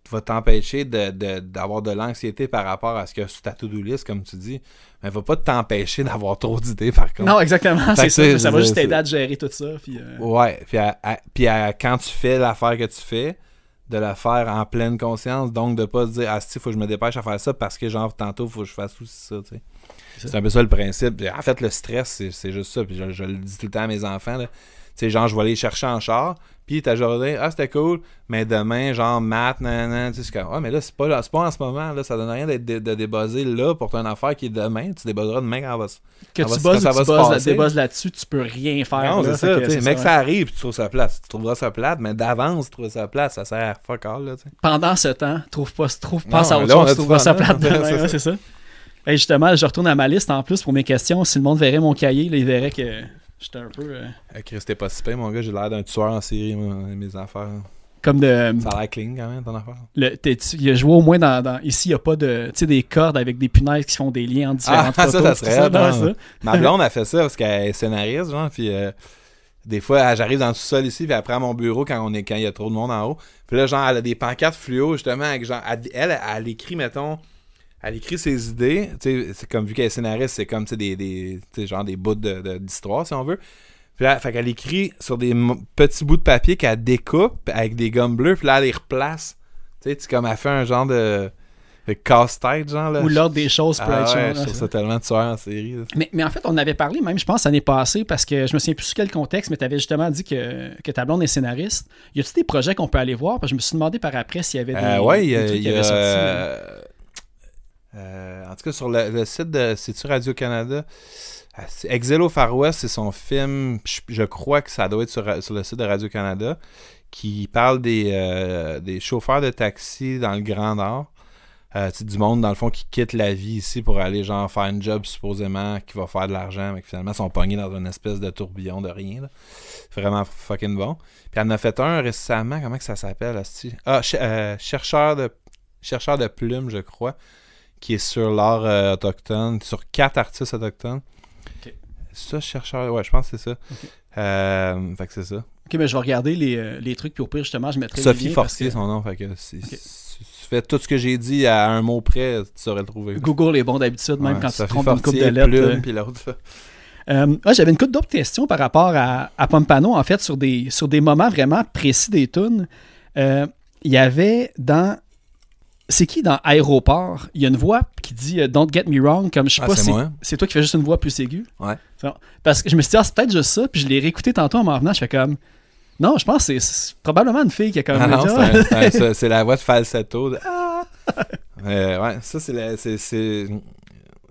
[SPEAKER 2] va t'empêcher d'avoir de, l'anxiété par rapport à ce que y a sur ta to comme tu dis, mais va pas t'empêcher d'avoir trop d'idées, par contre. Non, exactement, c'est ça. Ça, va juste t'aider à gérer
[SPEAKER 1] tout ça. Puis, euh.
[SPEAKER 2] Ouais, puis, quand tu fais l'affaire que tu fais, de la faire en pleine conscience, donc de pas se dire Ah si, faut que je me dépêche à faire ça parce que genre tantôt faut que je fasse aussi ça, tu sais. C'est un peu ça le principe. En fait, le stress, c'est juste ça. Puis je, je, le dis tout le temps à mes enfants. Là sais, genre, je vais aller chercher en char, puis ta journée, ah, c'était cool, mais demain, genre, mat, nan, tu sais, ah, mais là, c'est pas, pas en ce moment, là, ça donne rien d'être de, là pour ton affaire qui est demain, tu débosseras demain quand va se. Que tu bosses, ça va tu là-dessus, tu peux rien faire. Non, c'est ça, tu mec, que ça arrive, tu trouves sa place. Tu trouveras sa place, mais d'avance, tu sa place, ça sert fuck all, là, tu sais.
[SPEAKER 1] Pendant ce temps, trouve pas, trouve, pense à autre chose, tu trouveras sa place demain, c'est ça. Et justement, je retourne à ma liste en plus pour mes questions. Si le monde verrait mon cahier, il verrait que
[SPEAKER 3] J'étais un
[SPEAKER 2] peu. Euh, Chris, t'es pas si mon gars. J'ai l'air d'un tueur en série, mes affaires.
[SPEAKER 1] Comme de. Euh, ça
[SPEAKER 2] a l'air clean quand même, ton affaire.
[SPEAKER 1] Le, il a joué au moins dans. ici, il n'y a pas de. Tu sais, des cordes avec des punaises qui font des liens
[SPEAKER 2] en différentes ah, photos. Ça, ça serait. Hein. Ma blonde, a fait ça parce qu'elle est scénariste, genre. Puis euh, des fois, j'arrive dans le sous-sol ici, puis après à mon bureau quand on est quand il y a trop de monde en haut. Puis là, genre, elle a des pancartes fluo, justement, genre. Elle, elle, elle écrit, mettons elle écrit ses idées. C'est comme vu qu'elle est scénariste, c'est comme des, des genre des bouts d'histoire, de, si on veut. Puis là, fait écrit sur des petits bouts de papier qu'elle découpe avec des gommes bleues, puis là, elle les replace. Tu sais, comme elle fait un genre de, casse-tête, genre. Là. Ou l'ordre des choses peut ah être euh, ça tellement en série.
[SPEAKER 1] Mais, en fait, on avait parlé même, je pense, l'année passée, parce que je me souviens plus sur quel contexte, mais tu avais justement dit que, que ta blonde est scénariste. Y a t des projets qu'on peut aller voir? je me suis demandé par après s'il y avait des. trucs euh, ouais, il y, sorti,
[SPEAKER 2] euh, en tout cas, sur le, site de ah, cest Radio-Canada Exil au Far West, c'est son film. Je, crois que ça doit être sur, le site de Radio-Canada qui parle des, euh, chauffeurs de taxi dans le Grand Nord. c'est euh, du monde, dans le fond, qui quitte la vie ici pour aller genre faire une job supposément qui va faire de l'argent, mais qui finalement sont pognés dans une espèce de tourbillon de rien. Vraiment fucking bon. Puis elle en a fait un récemment, comment que ça s'appelle? Ah, chercheur de chercheur de plumes, je crois qui est sur l'art euh, autochtone, sur quatre artistes autochtones. C'est Ça, chercheur, ouais, je pense que c'est ça. Euh, fait que c'est ça. Ok,
[SPEAKER 1] mais ben, je vais regarder les, euh, les, trucs, puis au pire, justement, je mettrai Sophie Fortier,
[SPEAKER 2] son nom. Fait que si, tu fais tout ce que j'ai dit à un mot près, tu saurais le trouver. Google est bon d'habitude, même quand tu te trompes une coupe de lettres. puis l'autre.
[SPEAKER 1] Ah, j'avais une couple d'autres questions par rapport à, à, Pompano, en fait, sur des, sur des moments vraiment précis des tunes. il y avait dans c'est qui dans Aéroport Il y a une voix qui dit euh, Don't get me wrong, comme je sais ah, pas, c'est, c'est toi qui fais juste une voix plus aiguë. Ouais. Parce que je me suis dit, ah, c'est peut-être juste ça, puis je l'ai réécouté tantôt en m'en venant, je fais comme. Non, je pense que c'est, probablement une fille qui a comme. Ah, non, c'est,
[SPEAKER 2] la voix de falsetto. De... Ah! Euh, ouais, ça, c'est.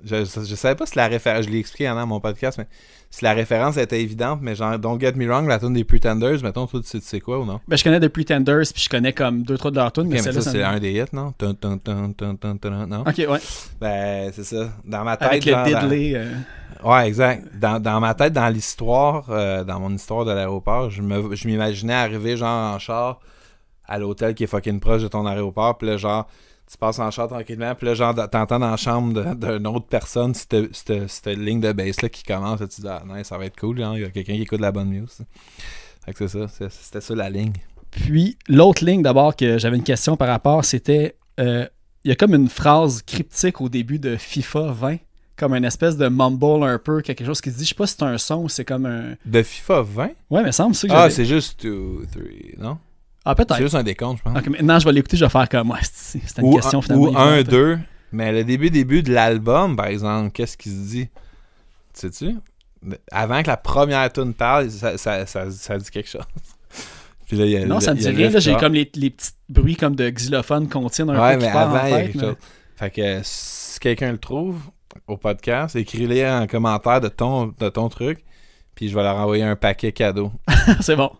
[SPEAKER 2] Je, savais pas si la référence. Je l'ai expliqué en mon podcast, mais si la référence était évidente, mais genre, Don't Get Me Wrong, la tune des Pretenders, mettons, toi, tu sais, quoi ou non?
[SPEAKER 1] Ben, je connais des Pretenders, puis je connais comme deux, trois de leurs tunes, mais, mais ça, c'est un
[SPEAKER 2] des hits, non? Tun-tun-tun-tun-tun-tun-tun-tun, non? Ok, ouais. Ben, c'est ça. Dans ma tête. Avec le diddly. Euh. Ouais, exact. Dans, dans, ma tête, dans l'histoire, euh, dans mon histoire de l'aéroport, je m'imaginais arriver, genre, en char à l'hôtel qui est fucking proche de ton aéroport, puis là, genre, tu passes en chat tranquillement, puis là, genre, t'entends dans la chambre d'une autre personne cette, cette, ligne de bass-là qui commence, et tu dis, ah, non, ça va être cool, genre, hein, il y a quelqu'un qui écoute la bonne news. Fait que c'est ça, c'était ça la ligne. Puis, l'autre ligne d'abord que j'avais une question
[SPEAKER 1] par rapport, c'était, euh, il y a comme une phrase cryptique au début de FIFA 20, comme une espèce de mumble un peu, quelque chose qui se dit, je sais pas si c'est un son ou c'est comme un...
[SPEAKER 2] De FIFA 20? Ouais, mais semble ça Ah, c'est juste 2, 3, non? Ah, c'est juste un décompte, je pense.
[SPEAKER 1] maintenant, je vais l'écouter, je vais faire comme. moi. c'est une ou question un, finalement. Ou un, deux.
[SPEAKER 2] Mais le début, début de l'album, par exemple, qu'est-ce qu'il se dit Tu sais-tu Avant que la première tune parle, ça, dit quelque chose. non, ça ne dit rien. J'ai comme
[SPEAKER 1] les, petits bruits comme de xylophone qu'on
[SPEAKER 2] tient un ouais, peu mais avant, il y a quelque chose. Fait que si quelqu'un le trouve au podcast, écris-le en commentaire de ton, de ton truc puis je vais leur envoyer un paquet cadeau. c'est bon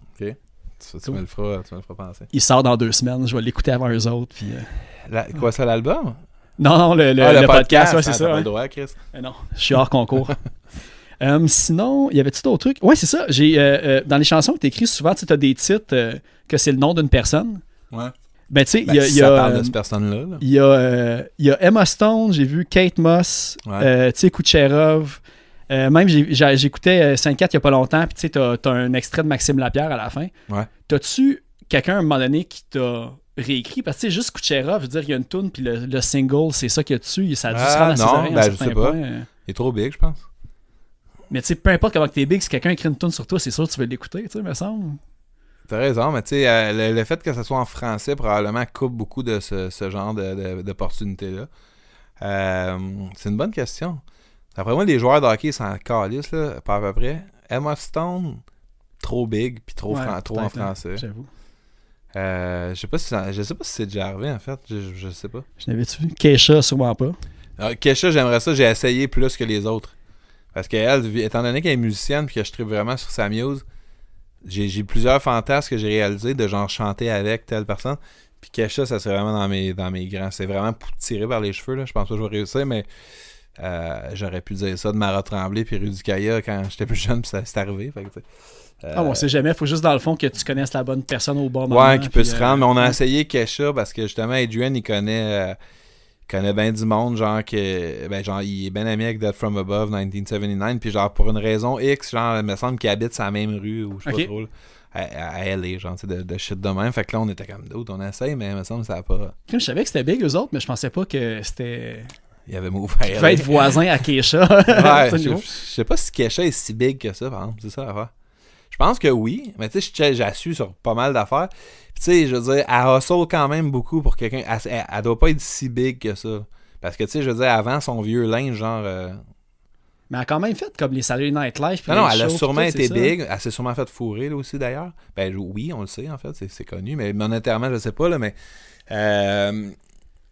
[SPEAKER 2] tu, tu, me le feras, tu me penser. Il sort dans deux semaines, je vais l'écouter avant eux autres. Puis, euh, quoi, ça, l'album
[SPEAKER 1] Non, non, le, ah, podcast, ouais, c'est ah, ça. Euh, non, je suis hors concours. Euh, sinon il y avait-tu d'autres trucs? Ouais, c'est ça. J'ai, dans les chansons que tu écris, souvent, tu as des titres que c'est le nom d'une personne. Ouais. Ben, tu sais, il ben, y a. Si ça parle de cette personne-là. Il y, a Emma Stone, j'ai vu Kate Moss, tu sais, Kucherov. Euh, même j'écoutais 5-4 euh, il n'y a pas longtemps, puis tu sais, t'as as un extrait de Maxime Lapierre à la fin. T'as-tu quelqu'un à un moment donné qui t'a réécrit parce que c'est juste Kuchera, je veux dire, il y a une tune puis le, single, c'est ça qu'il y a dessus, ça a dû se ah, non, ben, je sais pas. Euh.
[SPEAKER 2] Il est trop big, je pense.
[SPEAKER 1] Mais tu sais, peu importe comment tu es big, si quelqu'un écrit une tune sur toi, c'est sûr que tu veux
[SPEAKER 2] l'écouter, tu sais, me semble. T'as raison, mais tu sais, le, fait que ça soit en français probablement coupe beaucoup de ce, genre d'opportunités-là. c'est une bonne question. Après moi, les joueurs de hockey sont calissent, là, pas à peu près. Emma Stone, trop big, puis trop, en français. J'avoue. Euh, je sais pas si, je sais pas si c'est arrivé en fait. Je, sais pas.
[SPEAKER 1] Je navais tu vu? Keisha, sûrement pas.
[SPEAKER 2] Ah, Keisha, j'aimerais ça. J'ai essayé plus que les autres. Parce qu'elle, étant donné qu'elle est musicienne puis que je tripe vraiment sur sa muse, j'ai plusieurs fantasmes que j'ai réalisés de genre chanter avec telle personne. Puis Kesha, ça serait vraiment dans mes, dans mes grands. C'est vraiment pour tirer par les cheveux. Là. Je pense pas que je vais réussir, mais euh, j'aurais pu dire ça de Mara Tremblay puis Kaya quand j'étais plus jeune, puis s'est arrivé. Fait euh, Ah, on sait
[SPEAKER 1] jamais. Faut juste, dans le fond, que tu connaisses la bonne personne au bon moment. Ouais, qui peut se euh, rendre. Mais on a
[SPEAKER 2] essayé Kesha parce que justement, Adrian, il connaît, il connaît bien du monde. Genre, que, ben, genre, il est bien ami avec That From Above 1979. Puis, genre, pour une raison X, genre, il me semble qu'il habite sa même rue ou je sais pas trop. à, à LA, genre, de, de shit de même. Fait que là, on était comme d'autres, on essaye, mais il me semble que ça a pas.
[SPEAKER 1] Je savais que c'était big, eux autres, mais je pensais pas que c'était il avait Il va être voisin à Keisha. ouais, je,
[SPEAKER 2] sais pas si Keisha est si big que ça, par exemple. Je pense que oui, mais tu sais, su sur pas mal d'affaires. tu sais, je veux dire, elle hustle quand même beaucoup pour quelqu'un. Elle, ne doit pas être si big que ça. Parce que tu sais, je veux dire, avant son vieux linge, genre. Euh, mais elle a quand même fait comme les saluts Night Live. Non, non, elle a sûrement été big. Elle s'est sûrement fait fourrer là aussi d'ailleurs. Ben oui, on le sait en fait, c'est connu. Mais monétairement, je sais pas, là, mais. Euh,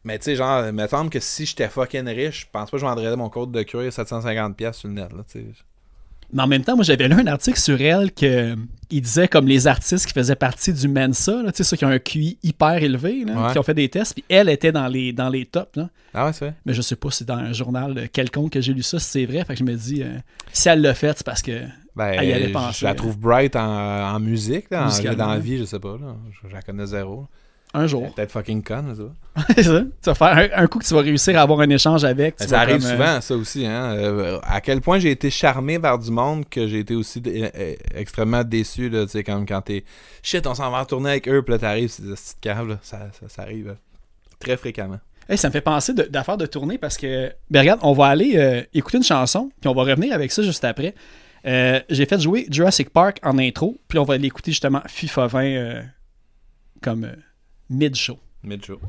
[SPEAKER 2] mais tu sais, genre, euh, me semble que si j'étais fucking riche, je pense pas que je vendrais mon code de cuir 750$ sur le net.
[SPEAKER 1] Mais en même temps, moi, j'avais lu un article sur elle que euh, il disait comme les artistes qui faisaient partie du Mensa, là, ceux qui ont un QI hyper élevé, qui ont fait des tests, puis elle était dans les, dans les tops. Ah ouais, c'est vrai. Mais je sais pas si dans un journal quelconque que j'ai lu ça, si c'est vrai. Fait que je me dis, euh, si elle l'a fait, c'est parce que ben, elle Je la trouve
[SPEAKER 2] bright en, musique, dans la vie, je sais pas. Là. Je, je la connais zéro un jour. Peut-être fucking con,
[SPEAKER 1] ça. ça. Tu faire un, coup que tu vas réussir à avoir un échange avec. Ben, ça arrive euh, souvent, ça aussi.
[SPEAKER 2] Hein? Euh, à quel point j'ai été charmé vers du monde que j'ai été aussi euh, extrêmement déçu. Tu sais, quand t'es shit, on s'en va retourner avec eux, puis là t'arrives, c'est des petites caves. Ça, ça, arrive hein. très fréquemment.
[SPEAKER 1] Hey, ça me fait penser d'affaires de, tourner parce que,
[SPEAKER 2] ben regarde, on va aller
[SPEAKER 1] écouter une chanson, puis on va revenir avec ça juste après. j'ai fait jouer Jurassic Park en intro, puis on va aller écouter justement FIFA 20 comme mid-show. Mid-show.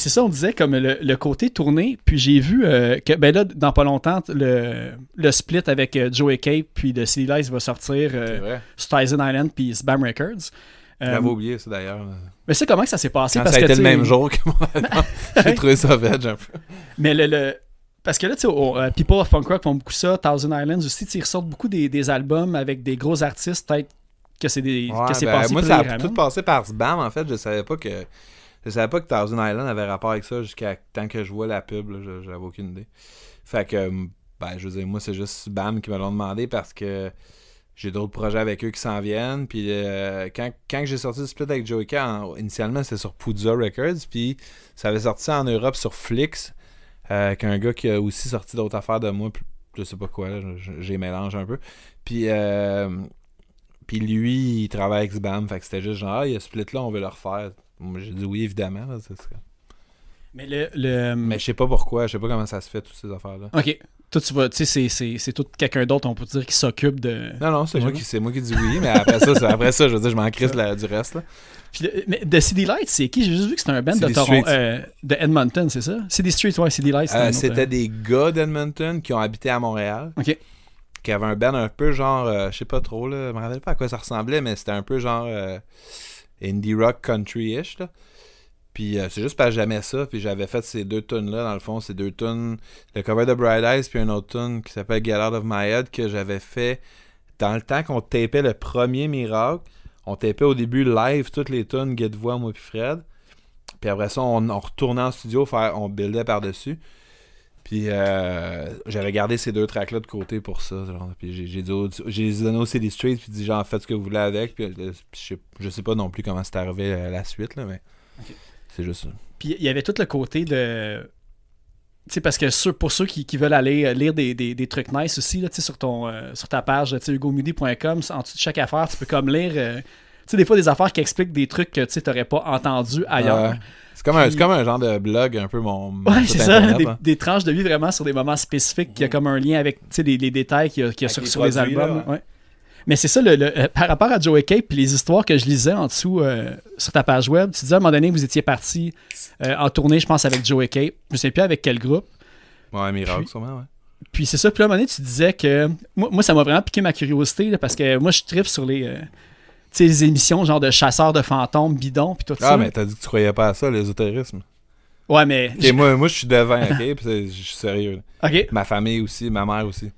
[SPEAKER 1] c'est ça, on disait comme le, côté tourné. Puis j'ai vu euh, que, ben là, dans pas longtemps, le, le split avec Joe euh, Joey Cape puis The City Lights va sortir euh, sur Tyson Island puis Spam Records. J'avais oublié ça
[SPEAKER 2] d'ailleurs. Mais c'est comment que ça s'est passé? parce ça a été le même jour que moi. j'ai trouvé ça veg un
[SPEAKER 1] peu. Mais le, Parce que là, tu sais, People of Punk Rock font beaucoup ça, Thousand Islands aussi, ils ressortent beaucoup des, des, albums avec des gros artistes, peut-être que c'est des. que c'est ben, passé Moi, ça a tout
[SPEAKER 2] passé par Spam, en fait. Je savais pas que je savais pas que Tarzan Island avait rapport avec ça jusqu'à tant que je vois la pub, j'avais aucune idée. Fait que, euh, ben, je veux dire, moi, c'est juste BAM qui me l'ont demandé parce que j'ai d'autres projets avec eux qui s'en viennent. Puis euh, quand, j'ai sorti le split avec Joey K, initialement, c'était sur Puzza Records. Puis ça avait sorti en Europe sur Flix, qu'un euh, gars qui a aussi sorti d'autres affaires de moi, je sais pas quoi, j'ai mélange un peu. Puis. puis lui, il travaille avec Sbam, fait que c'était juste genre, ah, il y a ce split-là, on veut le refaire. Moi, J'ai dit oui, évidemment. c'est ça. Mais le, le... Mais je sais pas pourquoi, je sais pas comment ça se fait, toutes ces affaires-là. Ok.
[SPEAKER 1] Toi, tu vas, tu sais, c'est, c'est, c'est tout quelqu'un d'autre, on peut dire, qui s'occupe de. Non, non, c'est moi, qui, c'est moi qui dis oui, mais après ça, après ça, je veux dire, je m'en crisse du reste. Là. mais The City Lights, c'est qui J'ai juste vu que c'était un band de, Toronto, euh, de Edmonton, c'est ça City Street, Streets, ouais, City Lights. Euh, c'était euh,
[SPEAKER 2] des gars d'Edmonton qui ont habité à Montréal. Ok. Qui avaient un band un peu genre, je sais pas trop, là, je me rappelle pas à quoi ça ressemblait, mais c'était un peu genre indie rock country-ish. Puis euh, c'est juste pas jamais ça. Puis j'avais fait ces deux tunes-là, dans le fond, ces deux tunes, le cover de Bright Eyes, puis un autre tune qui s'appelle Get Out of My Head, que j'avais fait dans le temps qu'on tapait le premier Miracle. On tapait au début live toutes les tunes, Get Voix, moi puis Fred. Puis après ça, on, retournait en studio, faire, on buildait par-dessus. Puis euh, j'avais gardé ces deux tracks-là de côté pour ça. Genre. Puis j'ai dit, j'ai donné aussi des Street, puis dit genre faites ce que vous voulez avec. Puis, euh, je, sais, sais, pas non plus comment c'est arrivé euh, la suite, là, mais c'est juste ça.
[SPEAKER 1] Puis il y avait tout le côté de. Tu sais, parce que sur, pour ceux qui, veulent aller euh, lire des, trucs nice aussi, là, sur, ton, sur ta page hugomudi.com, en dessous de chaque affaire, tu peux comme lire. tu sais, des fois, des affaires qui expliquent des trucs que tu n'aurais pas entendu ailleurs. C'est comme,
[SPEAKER 2] un genre de blog, un peu mon. ouais, c'est ça. Hein.
[SPEAKER 1] des, tranches de vie vraiment sur des moments spécifiques. qui a mhm. comme un lien avec les, les, détails qu'il y a, sur, les, albums. Mais c'est ça, le, euh, par rapport à Joey Cape puis les histoires que je lisais en dessous euh, sur ta page web, tu disais à un moment donné que vous étiez parti euh, en tournée, je pense, avec Joey Cape. Je ne sais plus avec quel groupe.
[SPEAKER 2] Ouais, Miracle, sûrement, ouais.
[SPEAKER 1] Puis c'est ça, puis à un moment donné, tu disais que. Moi, ça m'a vraiment piqué ma curiosité, parce que moi, je triffe sur les sais, les émissions genre de chasseurs de fantômes, bidons, puis tout ah, ça. Ah, mais
[SPEAKER 2] t'as dit que tu croyais pas à ça, l'ésotérisme. Ouais, mais. moi, je suis devant, ok? je suis sérieux. Ok. Ma famille aussi, ma mère aussi.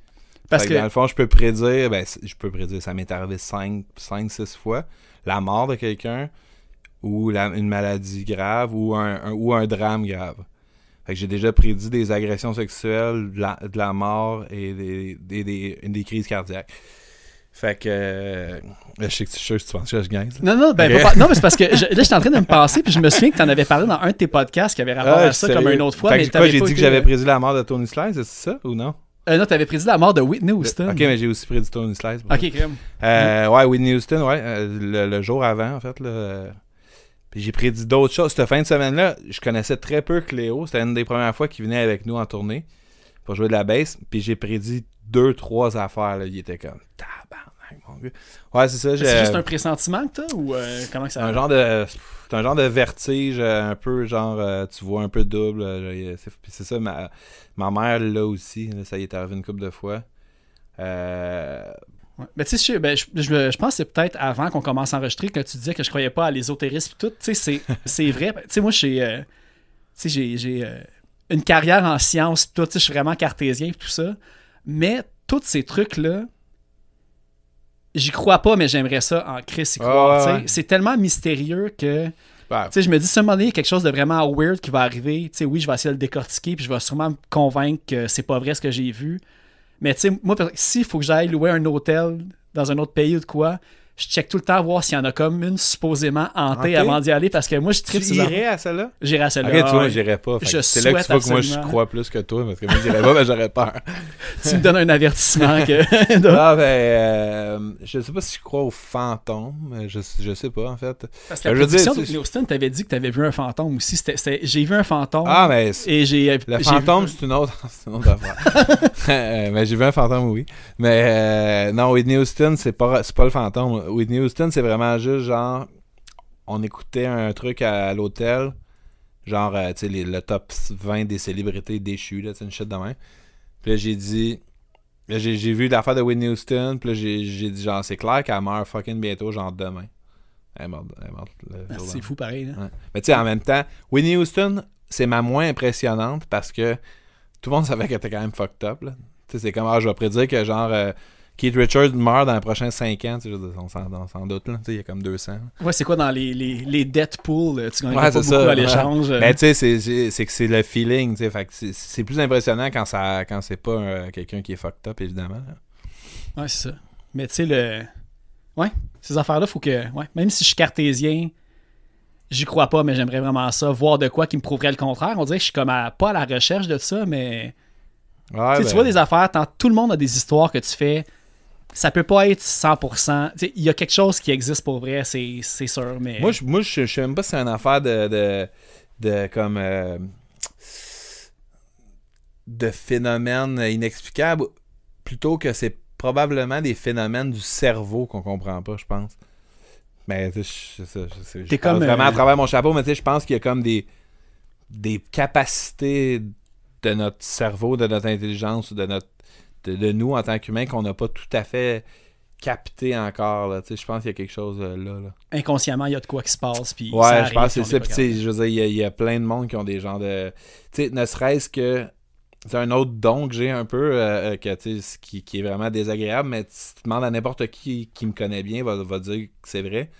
[SPEAKER 2] Parce que, Dans le fond, je peux prédire, ben, je peux prédire, ça m'est arrivé 5-6 fois, la mort de quelqu'un ou une maladie grave ou un, ou un drame grave. Fait que j'ai déjà prédit des agressions sexuelles, de la, mort et des, des, des crises cardiaques. Fait que. Euh, je sais que tu, que tu penses que je gagne. Non, non, ben, non, mais c'est
[SPEAKER 1] parce que je, suis en train de me penser, puis je me souviens que tu en avais parlé dans un de tes podcasts qui avait rapport ah, à ça comme une autre fois. Fait mais j'ai dit que, j'avais euh,
[SPEAKER 2] prédit la mort de Tony Slice, c'est ça ou non? Euh, non, avais prédit la mort de Whitney Houston. Ok, mais j'ai aussi prédit Tony Slice. Ok, crème. Euh, ouais, Whitney Houston, ouais, euh, le, jour avant, en fait. Là, puis j'ai prédit d'autres choses. Cette fin de semaine-là, je connaissais très peu Cléo. C'était une des premières fois qu'il venait avec nous en tournée pour jouer de la baisse, puis j'ai prédit deux, trois affaires. Là. Il était comme tabarnak, mon gars. Ouais, c'est ça. C'est juste un
[SPEAKER 1] pressentiment que t'as ou euh, comment que ça
[SPEAKER 2] un C'est un genre de vertige, euh, un peu genre, euh, tu vois un peu double. C'est ça, ma, ma mère là aussi, ça y est arrivé une couple de fois. Euh. Ouais. Mais tu sais, ben, je, je, pense que c'est peut-être avant qu'on commence à enregistrer que tu disais que je croyais
[SPEAKER 1] pas à l'ésotérisme et tout. Tu sais, c'est vrai. Tu sais, moi, j'ai. tu sais, j'ai une carrière en sciences, tout, je suis vraiment cartésien, tout ça. Mais tous ces trucs-là, j'y crois pas, mais j'aimerais ça en Chris y ah, croire. C'est tellement mystérieux que. Ben, je me dis, ce moment là il y a quelque chose de vraiment weird qui va arriver, t'sais, oui, je vais essayer de le décortiquer, puis je vais sûrement me convaincre que c'est pas vrai ce que j'ai vu. Mais tu moi, s'il faut que j'aille louer un hôtel dans un autre pays ou de quoi, je check tout le temps voir s'il y en a comme une supposément hantée avant d'y aller parce que moi je tripe Tu irais à celle-là J'irais à celle-là. Ok, tu ah j'irais pas. C'est là que tu vois que moi je crois
[SPEAKER 2] plus que toi parce que moi j'irais pas, mais j'aurais peur. tu me donnes un avertissement. que... Non, ah, ben, euh, je sais pas si je crois aux fantômes. Je, je sais pas en fait.
[SPEAKER 1] Parce que euh, la question de Houston, t'avais dit que avais vu un fantôme aussi. J'ai vu un fantôme. Ah, mais. Et j'ai. Le fantôme,
[SPEAKER 2] c'est une autre, euh, mais j'ai vu un fantôme, oui. Mais euh, non, Whitney Houston, c'est pas, pas le fantôme. Whitney Houston, c'est vraiment juste genre, on écoutait un truc à, l'hôtel, genre, euh, tu sais, le top 20 des célébrités déchues, là, c'est une chute de main. Puis j'ai dit, j'ai vu l'affaire de Whitney Houston, puis j'ai dit, genre, c'est clair qu'elle meurt fucking bientôt, genre demain. Elle elle ah, C'est fou pareil, là. Hein. Mais tu sais, en même temps, Whitney Houston, c'est ma moins impressionnante parce que tout le monde savait qu'elle était quand même fucked up, là. Tu sais, c'est comme, ah, je vais prédire que genre. Euh, Keith Richards meurt dans les prochains 5 ans, on doute, il y a comme 200.
[SPEAKER 1] Ouais, c'est quoi dans les, les, les debt pools, euh, tu gagnes beaucoup à l'échange. Mais euh? ben,
[SPEAKER 2] tu sais, c'est que c'est le feeling, tu c'est plus impressionnant quand, ça, quand c'est pas euh, quelqu'un qui est fucked up, évidemment.
[SPEAKER 1] Ouais, c'est ça. Mais tu sais, le... Ouais, ces affaires-là, faut que... même si je suis cartésien, j'y crois pas, mais j'aimerais vraiment ça, voir de quoi qui me prouverait le contraire. On dirait que je suis comme pas à la recherche de ça, mais... Tu ben vois des affaires, tout le monde a des histoires que tu fais ça peut pas être 100%. Il y a quelque chose qui existe pour vrai, c'est sûr. Mais...
[SPEAKER 2] Moi, je, moi, je, sais même pas si c'est une affaire de, de, de comme. Euh, de phénomène inexplicable, plutôt que c'est probablement des phénomènes du cerveau qu'on comprend pas, je pense. Mais je, je,
[SPEAKER 3] vraiment à euh, travers
[SPEAKER 2] mon chapeau, mais tu sais, je pense qu'il y a comme des, des capacités de notre cerveau, de notre intelligence, ou de notre de, nous en tant qu'humains qu'on n'a pas tout à fait capté encore. Je pense qu'il y a quelque chose euh, là,
[SPEAKER 1] Inconsciemment, il y a de quoi qui se passe. Puis ouais, je pense que c'est ça.
[SPEAKER 2] je veux il y, a plein de monde qui ont des gens de. Tu sais, ne serait-ce que. C'est un autre don que j'ai un peu, euh, euh, qui, est vraiment désagréable, mais si tu demandes à n'importe qui qui me connaît bien, va, va dire que c'est vrai.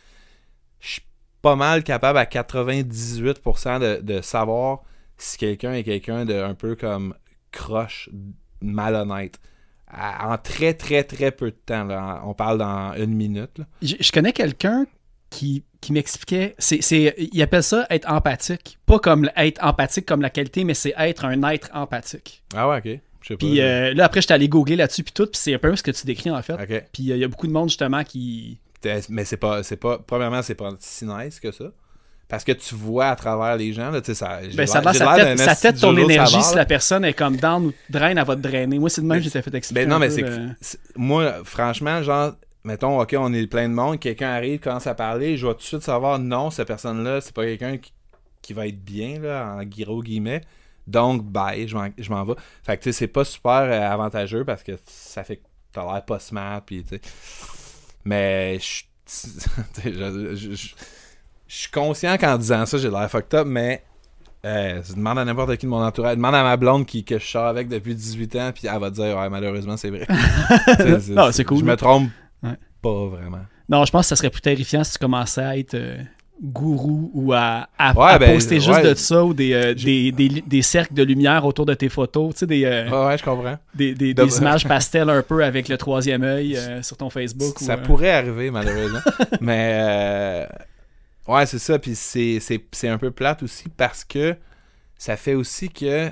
[SPEAKER 2] Je suis pas mal capable à 98% de, savoir si quelqu'un est quelqu'un de un peu comme croche, malhonnête en très, très, très peu de temps. Là. On parle dans une minute.
[SPEAKER 1] Je, connais quelqu'un qui, m'expliquait. C'est, il appelle ça être empathique. Pas comme être empathique comme la qualité, mais c'est être un être empathique.
[SPEAKER 2] Ah ouais, ok. puis euh,
[SPEAKER 1] là, après, j'étais allé googler là-dessus, puis tout, puis c'est un peu ce que tu décris
[SPEAKER 2] en fait. Puis euh, il y a beaucoup de monde justement qui. Mais c'est pas, c'est pas. Premièrement, c'est pas si nice que ça parce que tu vois à travers les gens, tu sais, ça. Ben, ça, tête, ton énergie si la
[SPEAKER 1] personne est comme dans ou draine, à votre te drainer. Moi, c'est de même que ben, j'ai fait expliquer. Ben, non, mais c'est.
[SPEAKER 2] Moi, franchement, genre, mettons, OK, on est plein de monde, quelqu'un arrive, commence à parler, je vois tout de suite savoir, non, cette personne-là, c'est pas quelqu'un qui, va être bien, là, en gros guillemets. Donc, bye, je m'en vais. Fait que, tu sais, c'est pas super euh, avantageux parce que ça fait que t'as l'air pas smart, puis, tu sais. Mais, je je suis conscient qu'en disant ça, j'ai l'air fucked up, mais euh, je demande à n'importe qui de mon entourage, je demande à ma blonde qui, que je sors avec depuis 18 ans, puis elle va dire ouais, malheureusement, c'est vrai. non, c'est cool. Je me trompe pas vraiment. Non, je
[SPEAKER 1] pense que ça serait plus terrifiant si tu commençais à être euh, gourou ou à, à, ben, poster juste de ça ou euh, des, cercles de lumière autour de tes photos. Tu sais, des, ouais, je comprends. Des, images pastel un peu avec le troisième œil sur ton Facebook. Ça pourrait arriver,
[SPEAKER 2] malheureusement. mais Ouais, c'est ça. Puis c'est un peu plate aussi parce que ça fait aussi que,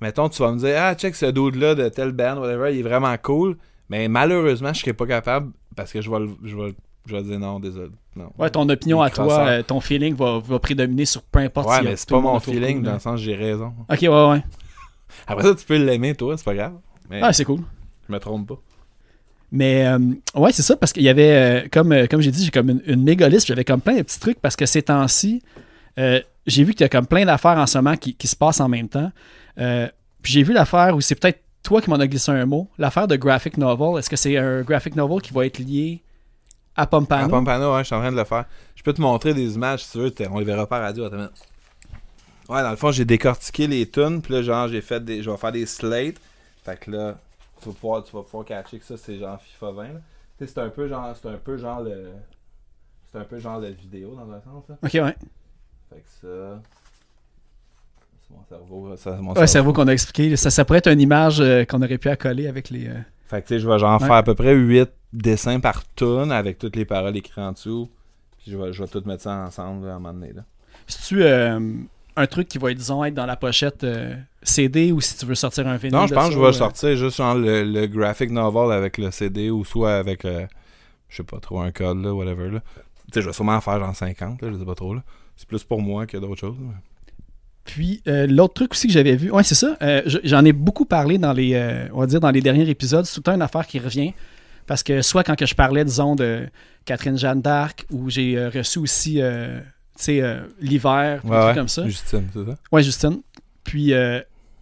[SPEAKER 2] mettons, tu vas me dire, ah, check ce dude-là de telle band, whatever, il est vraiment cool. Mais malheureusement, je serais pas capable parce que je vais, je vais, je vais dire non, désolé. Non. Ouais, ton opinion à toi, euh,
[SPEAKER 1] ton feeling va, va, prédominer sur peu importe Ouais, si mais c'est pas mon feeling, dans le sens j'ai raison. Ok, ouais, ouais.
[SPEAKER 2] Après ça, tu peux l'aimer, toi, c'est pas grave. Mais ah, c'est cool. Je me trompe pas.
[SPEAKER 1] Mais euh, ouais, c'est ça, parce qu'il y avait, euh, comme, euh, comme j'ai dit, j'ai comme une, une j'avais comme plein de petits trucs parce que ces temps-ci, j'ai vu qu'il y a comme plein d'affaires en ce moment qui, se passent en même temps. puis j'ai vu l'affaire où c'est peut-être toi qui m'en as glissé un mot, l'affaire de graphic novel. Est-ce que c'est
[SPEAKER 2] un graphic novel qui va être lié à Pompano À Pompano, ouais, je suis en train de le faire. Je peux te montrer des images si tu veux, on les verra pas à radio. Attends. Ouais, dans le fond, j'ai décortiqué les tunes, puis là, genre, j'ai fait des. Je faire des slates. Fait que là, tu vas pouvoir, catcher que ça, c'est genre FIFA 20. C'est un peu genre. C'est un peu genre le. C'est un peu genre la vidéo dans un sens. Ok, ouais. Fait que ça. C'est mon cerveau. Ça, mon cerveau,
[SPEAKER 1] qu'on a expliqué. Ça, ça pourrait être une image euh, qu'on aurait pu accoler avec les. Euh,
[SPEAKER 2] fait que tu sais, je vais genre faire à peu près 8 dessins par tonne avec toutes les paroles écrites en dessous. Puis je vais, je vais tout mettre ça ensemble à un moment donné. Là. Si tu. Euh,
[SPEAKER 1] un truc qui va, disons, être dans la pochette CD ou si tu veux sortir un film Non, je pense que je vais euh,
[SPEAKER 2] sortir juste le, graphic novel avec le CD ou soit avec, euh, je sais pas trop, un code, là, whatever. Là. Tu sais, je vais sûrement en faire genre 50, là, je sais pas trop. C'est plus pour moi que d'autres choses.
[SPEAKER 1] Puis euh, l'autre truc aussi que j'avais vu, ouais c'est ça, j'en ai beaucoup parlé dans les, on va dire dans les derniers épisodes, c'est tout une affaire qui revient parce que soit quand que je parlais disons de Catherine Jeanne d'Arc ou j'ai reçu aussi, tu sais l'hiver, un truc comme ça. Justine, c'est ça. Ouais Justine. Puis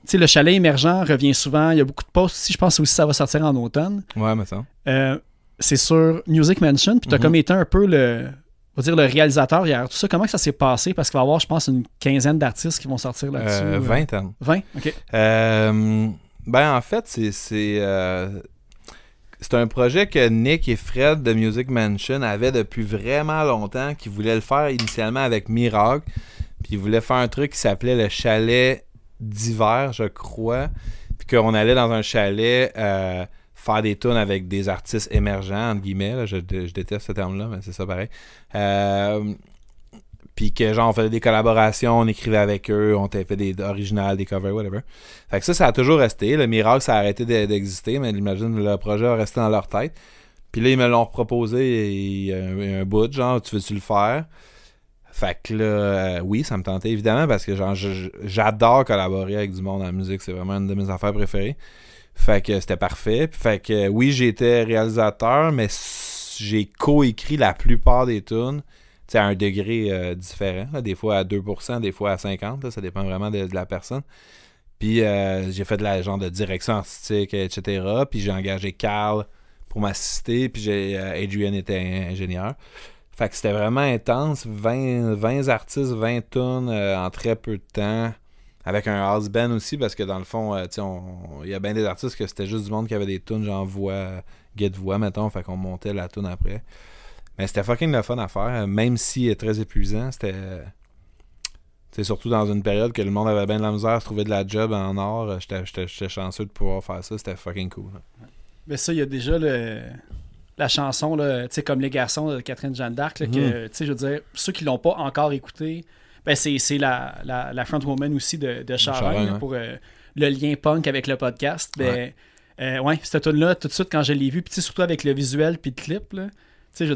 [SPEAKER 1] sais, le chalet émergent revient souvent. Il y a beaucoup de posts aussi. Je pense aussi que ça va sortir en automne. Ouais, mais euh, c'est sur Music Mansion. Puis tu as mhm. comme été un peu le, on va dire le réalisateur hier. Tout ça, comment ça s'est passé? Parce qu'il va y avoir, je pense, une quinzaine d'artistes qui vont sortir euh, là-dessus. 20 ans.
[SPEAKER 2] 20, OK. Euh, ben, en fait, c'est... C'est un projet que Nick et Fred de Music Mansion avaient depuis vraiment longtemps, qui voulaient le faire initialement avec Miracle. Puis ils voulaient faire un truc qui s'appelait le chalet d'hiver, je crois, puis qu'on allait dans un chalet euh, faire des tunes avec des artistes émergents, entre guillemets, je, déteste ce terme-là, mais c'est ça pareil. Euh, puis que genre on faisait des collaborations, on écrivait avec eux, on fait des originales, des covers, whatever. Fait que ça, ça a toujours resté. Le miracle, ça a arrêté d'exister, mais j'imagine le projet a resté dans leur tête. Puis là, ils me l'ont proposé et, un, bout, genre, tu veux-tu le faire? Fait que là, euh, oui, ça me tentait évidemment parce que j'adore collaborer avec du monde en musique. C'est vraiment une de mes affaires préférées. Fait que c'était parfait. Fait que euh, oui, j'étais réalisateur, mais j'ai co-écrit la plupart des tunes à un degré euh, différent. des fois à 2%, des fois à 50%. ça dépend vraiment de, la personne. Puis j'ai fait de la genre de direction artistique, etc. Puis j'ai engagé Carl pour m'assister. Puis j'ai, Adrian était ingénieur. Fait que c'était vraiment intense. 20, 20 artistes, 20 tonnes euh, en très peu de temps. Avec un house band aussi, parce que dans le fond, euh, il y a bien des artistes que c'était juste du monde qui avait des tunes, genre voix, guide voix, mettons. Fait qu'on montait la tune après. Mais c'était fucking le fun à faire, même si très épuisant. C'était. C'est surtout dans une période que le monde avait bien de la misère à se trouver de la job en or. J'étais chanceux de pouvoir faire ça. C'était fucking cool.
[SPEAKER 1] Mais ça, il y a déjà le la chanson, là, comme Les Garçons de Catherine Jeanne d'Arc, que, mhm. je veux dire, ceux qui l'ont pas encore écouté, ben c'est la, la, la frontwoman aussi de, de pour euh, le lien punk avec le podcast. Ben, ouais. Euh, cette là tout de suite, quand je l'ai vu, puis surtout avec le visuel puis le clip, là, je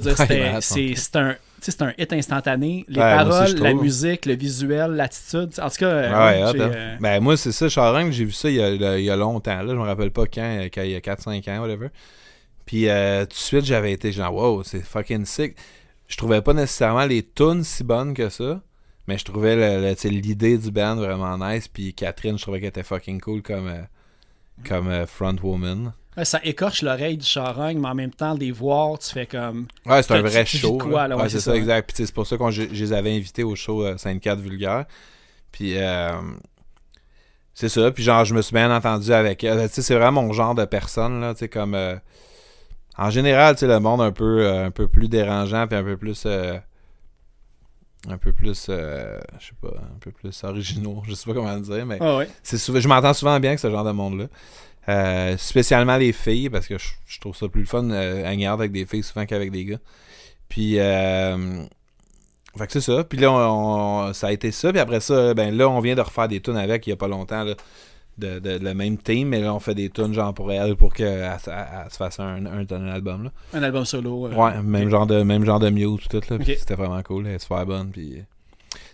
[SPEAKER 1] c'est un, un hit instantané. Les paroles, la musique, le visuel, l'attitude. En tout cas, euh, ah hein.
[SPEAKER 2] ben, moi, c'est ça, Sharon j'ai vu ça il y a, longtemps. Là, je me rappelle pas quand, quand il y a 4-5 ans, whatever. Puis euh, tout de suite, j'avais été genre, wow, c'est fucking sick. Je trouvais pas nécessairement les tunes si bonnes que ça, mais je trouvais l'idée du band vraiment nice. Puis Catherine, je trouvais qu'elle était fucking cool comme, euh, comme euh, frontwoman.
[SPEAKER 1] ça écorche l'oreille du charogne, mais en même temps, les voir, tu fais comme. Ouais, c'est un vrai show. ouais, c'est ça, exact.
[SPEAKER 2] Puis c'est pour ça que je, les avais invités au show 54 Vulgaire. Puis. c'est ça, puis genre, je me suis bien entendu avec elle. Tu sais, c'est vraiment mon genre de personne, là, tu sais, comme en général, c'est le monde un peu, euh, un peu plus dérangeant, puis un peu plus. Euh, un peu plus. Euh, je sais pas, un peu plus originaux, je sais pas comment le dire, mais. Ah je m'entends souvent bien avec ce genre de monde-là. spécialement les filles, parce que je, trouve ça plus le fun à avec des filles souvent qu'avec des gars. Puis, euh, fait que c'est ça. Puis là, ça a été ça. Puis après ça, ben là, on vient de refaire des tunes avec il y a pas longtemps. Là de, le même team mais là, on fait des tunes genre pour elle pour qu'elle se fasse un, un, album. Là. Un album solo. Euh, ouais, même, genre de, même genre de Muse, tout. là C'était vraiment cool. Elle est super bonne. Euh,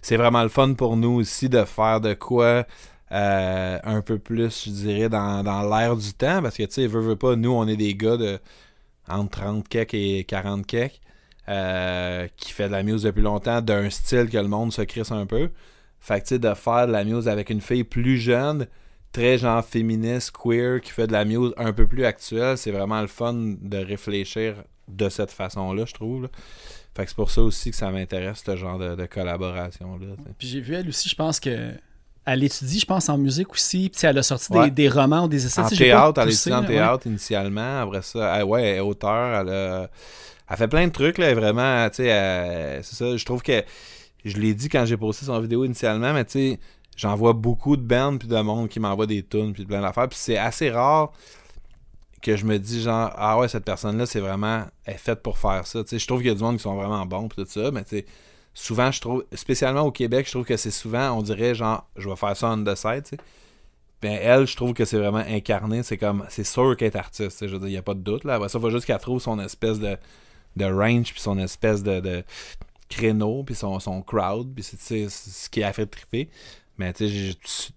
[SPEAKER 2] c'est vraiment le fun pour nous aussi de faire de quoi. Euh, un peu plus, je dirais, dans, l'air du temps, parce que, tu sais, veut, veut pas, nous, on est des gars de entre 30 et 40 kek qui fait de la muse depuis longtemps, d'un style que le monde se crisse un peu. Fait que, tu sais, de faire de la muse avec une fille plus jeune, très genre féministe, queer, qui fait de la muse un peu plus actuelle, c'est vraiment le fun de réfléchir de cette façon-là, je trouve. Fait que c'est pour ça aussi que ça m'intéresse, ce genre de, collaboration-là.
[SPEAKER 1] Puis j'ai vu elle aussi, je pense que. Elle étudie, je pense, en musique aussi. Puis elle a sorti des, romans ou des essais. En théâtre, elle étudie en théâtre
[SPEAKER 2] initialement. Après ça, elle, ouais, elle est auteur. Elle, a, fait plein de trucs, là, vraiment. Tu sais, c'est ça. Je trouve que. Je l'ai dit quand j'ai posté son vidéo initialement, mais tu sais j'en vois beaucoup de bands puis de monde qui m'envoie des tunes puis plein d'affaires. Puis c'est assez rare que je me dis genre ah ouais cette personne là c'est vraiment est faite pour faire ça. tu sais je trouve qu'il y a du monde qui sont vraiment bons puis tout ça, mais tu souvent je trouve spécialement au Québec, je trouve que c'est souvent on dirait genre je vais faire ça on the side, sais. Ben elle, je trouve que c'est vraiment incarné, c'est comme c'est sûr qu'elle est artiste, je veux dire il y a pas de doute là. ça, faut juste qu'elle trouve son espèce de, de range puis son espèce de, de créneau puis son, son crowd puis c'est ce qui a fait triper mais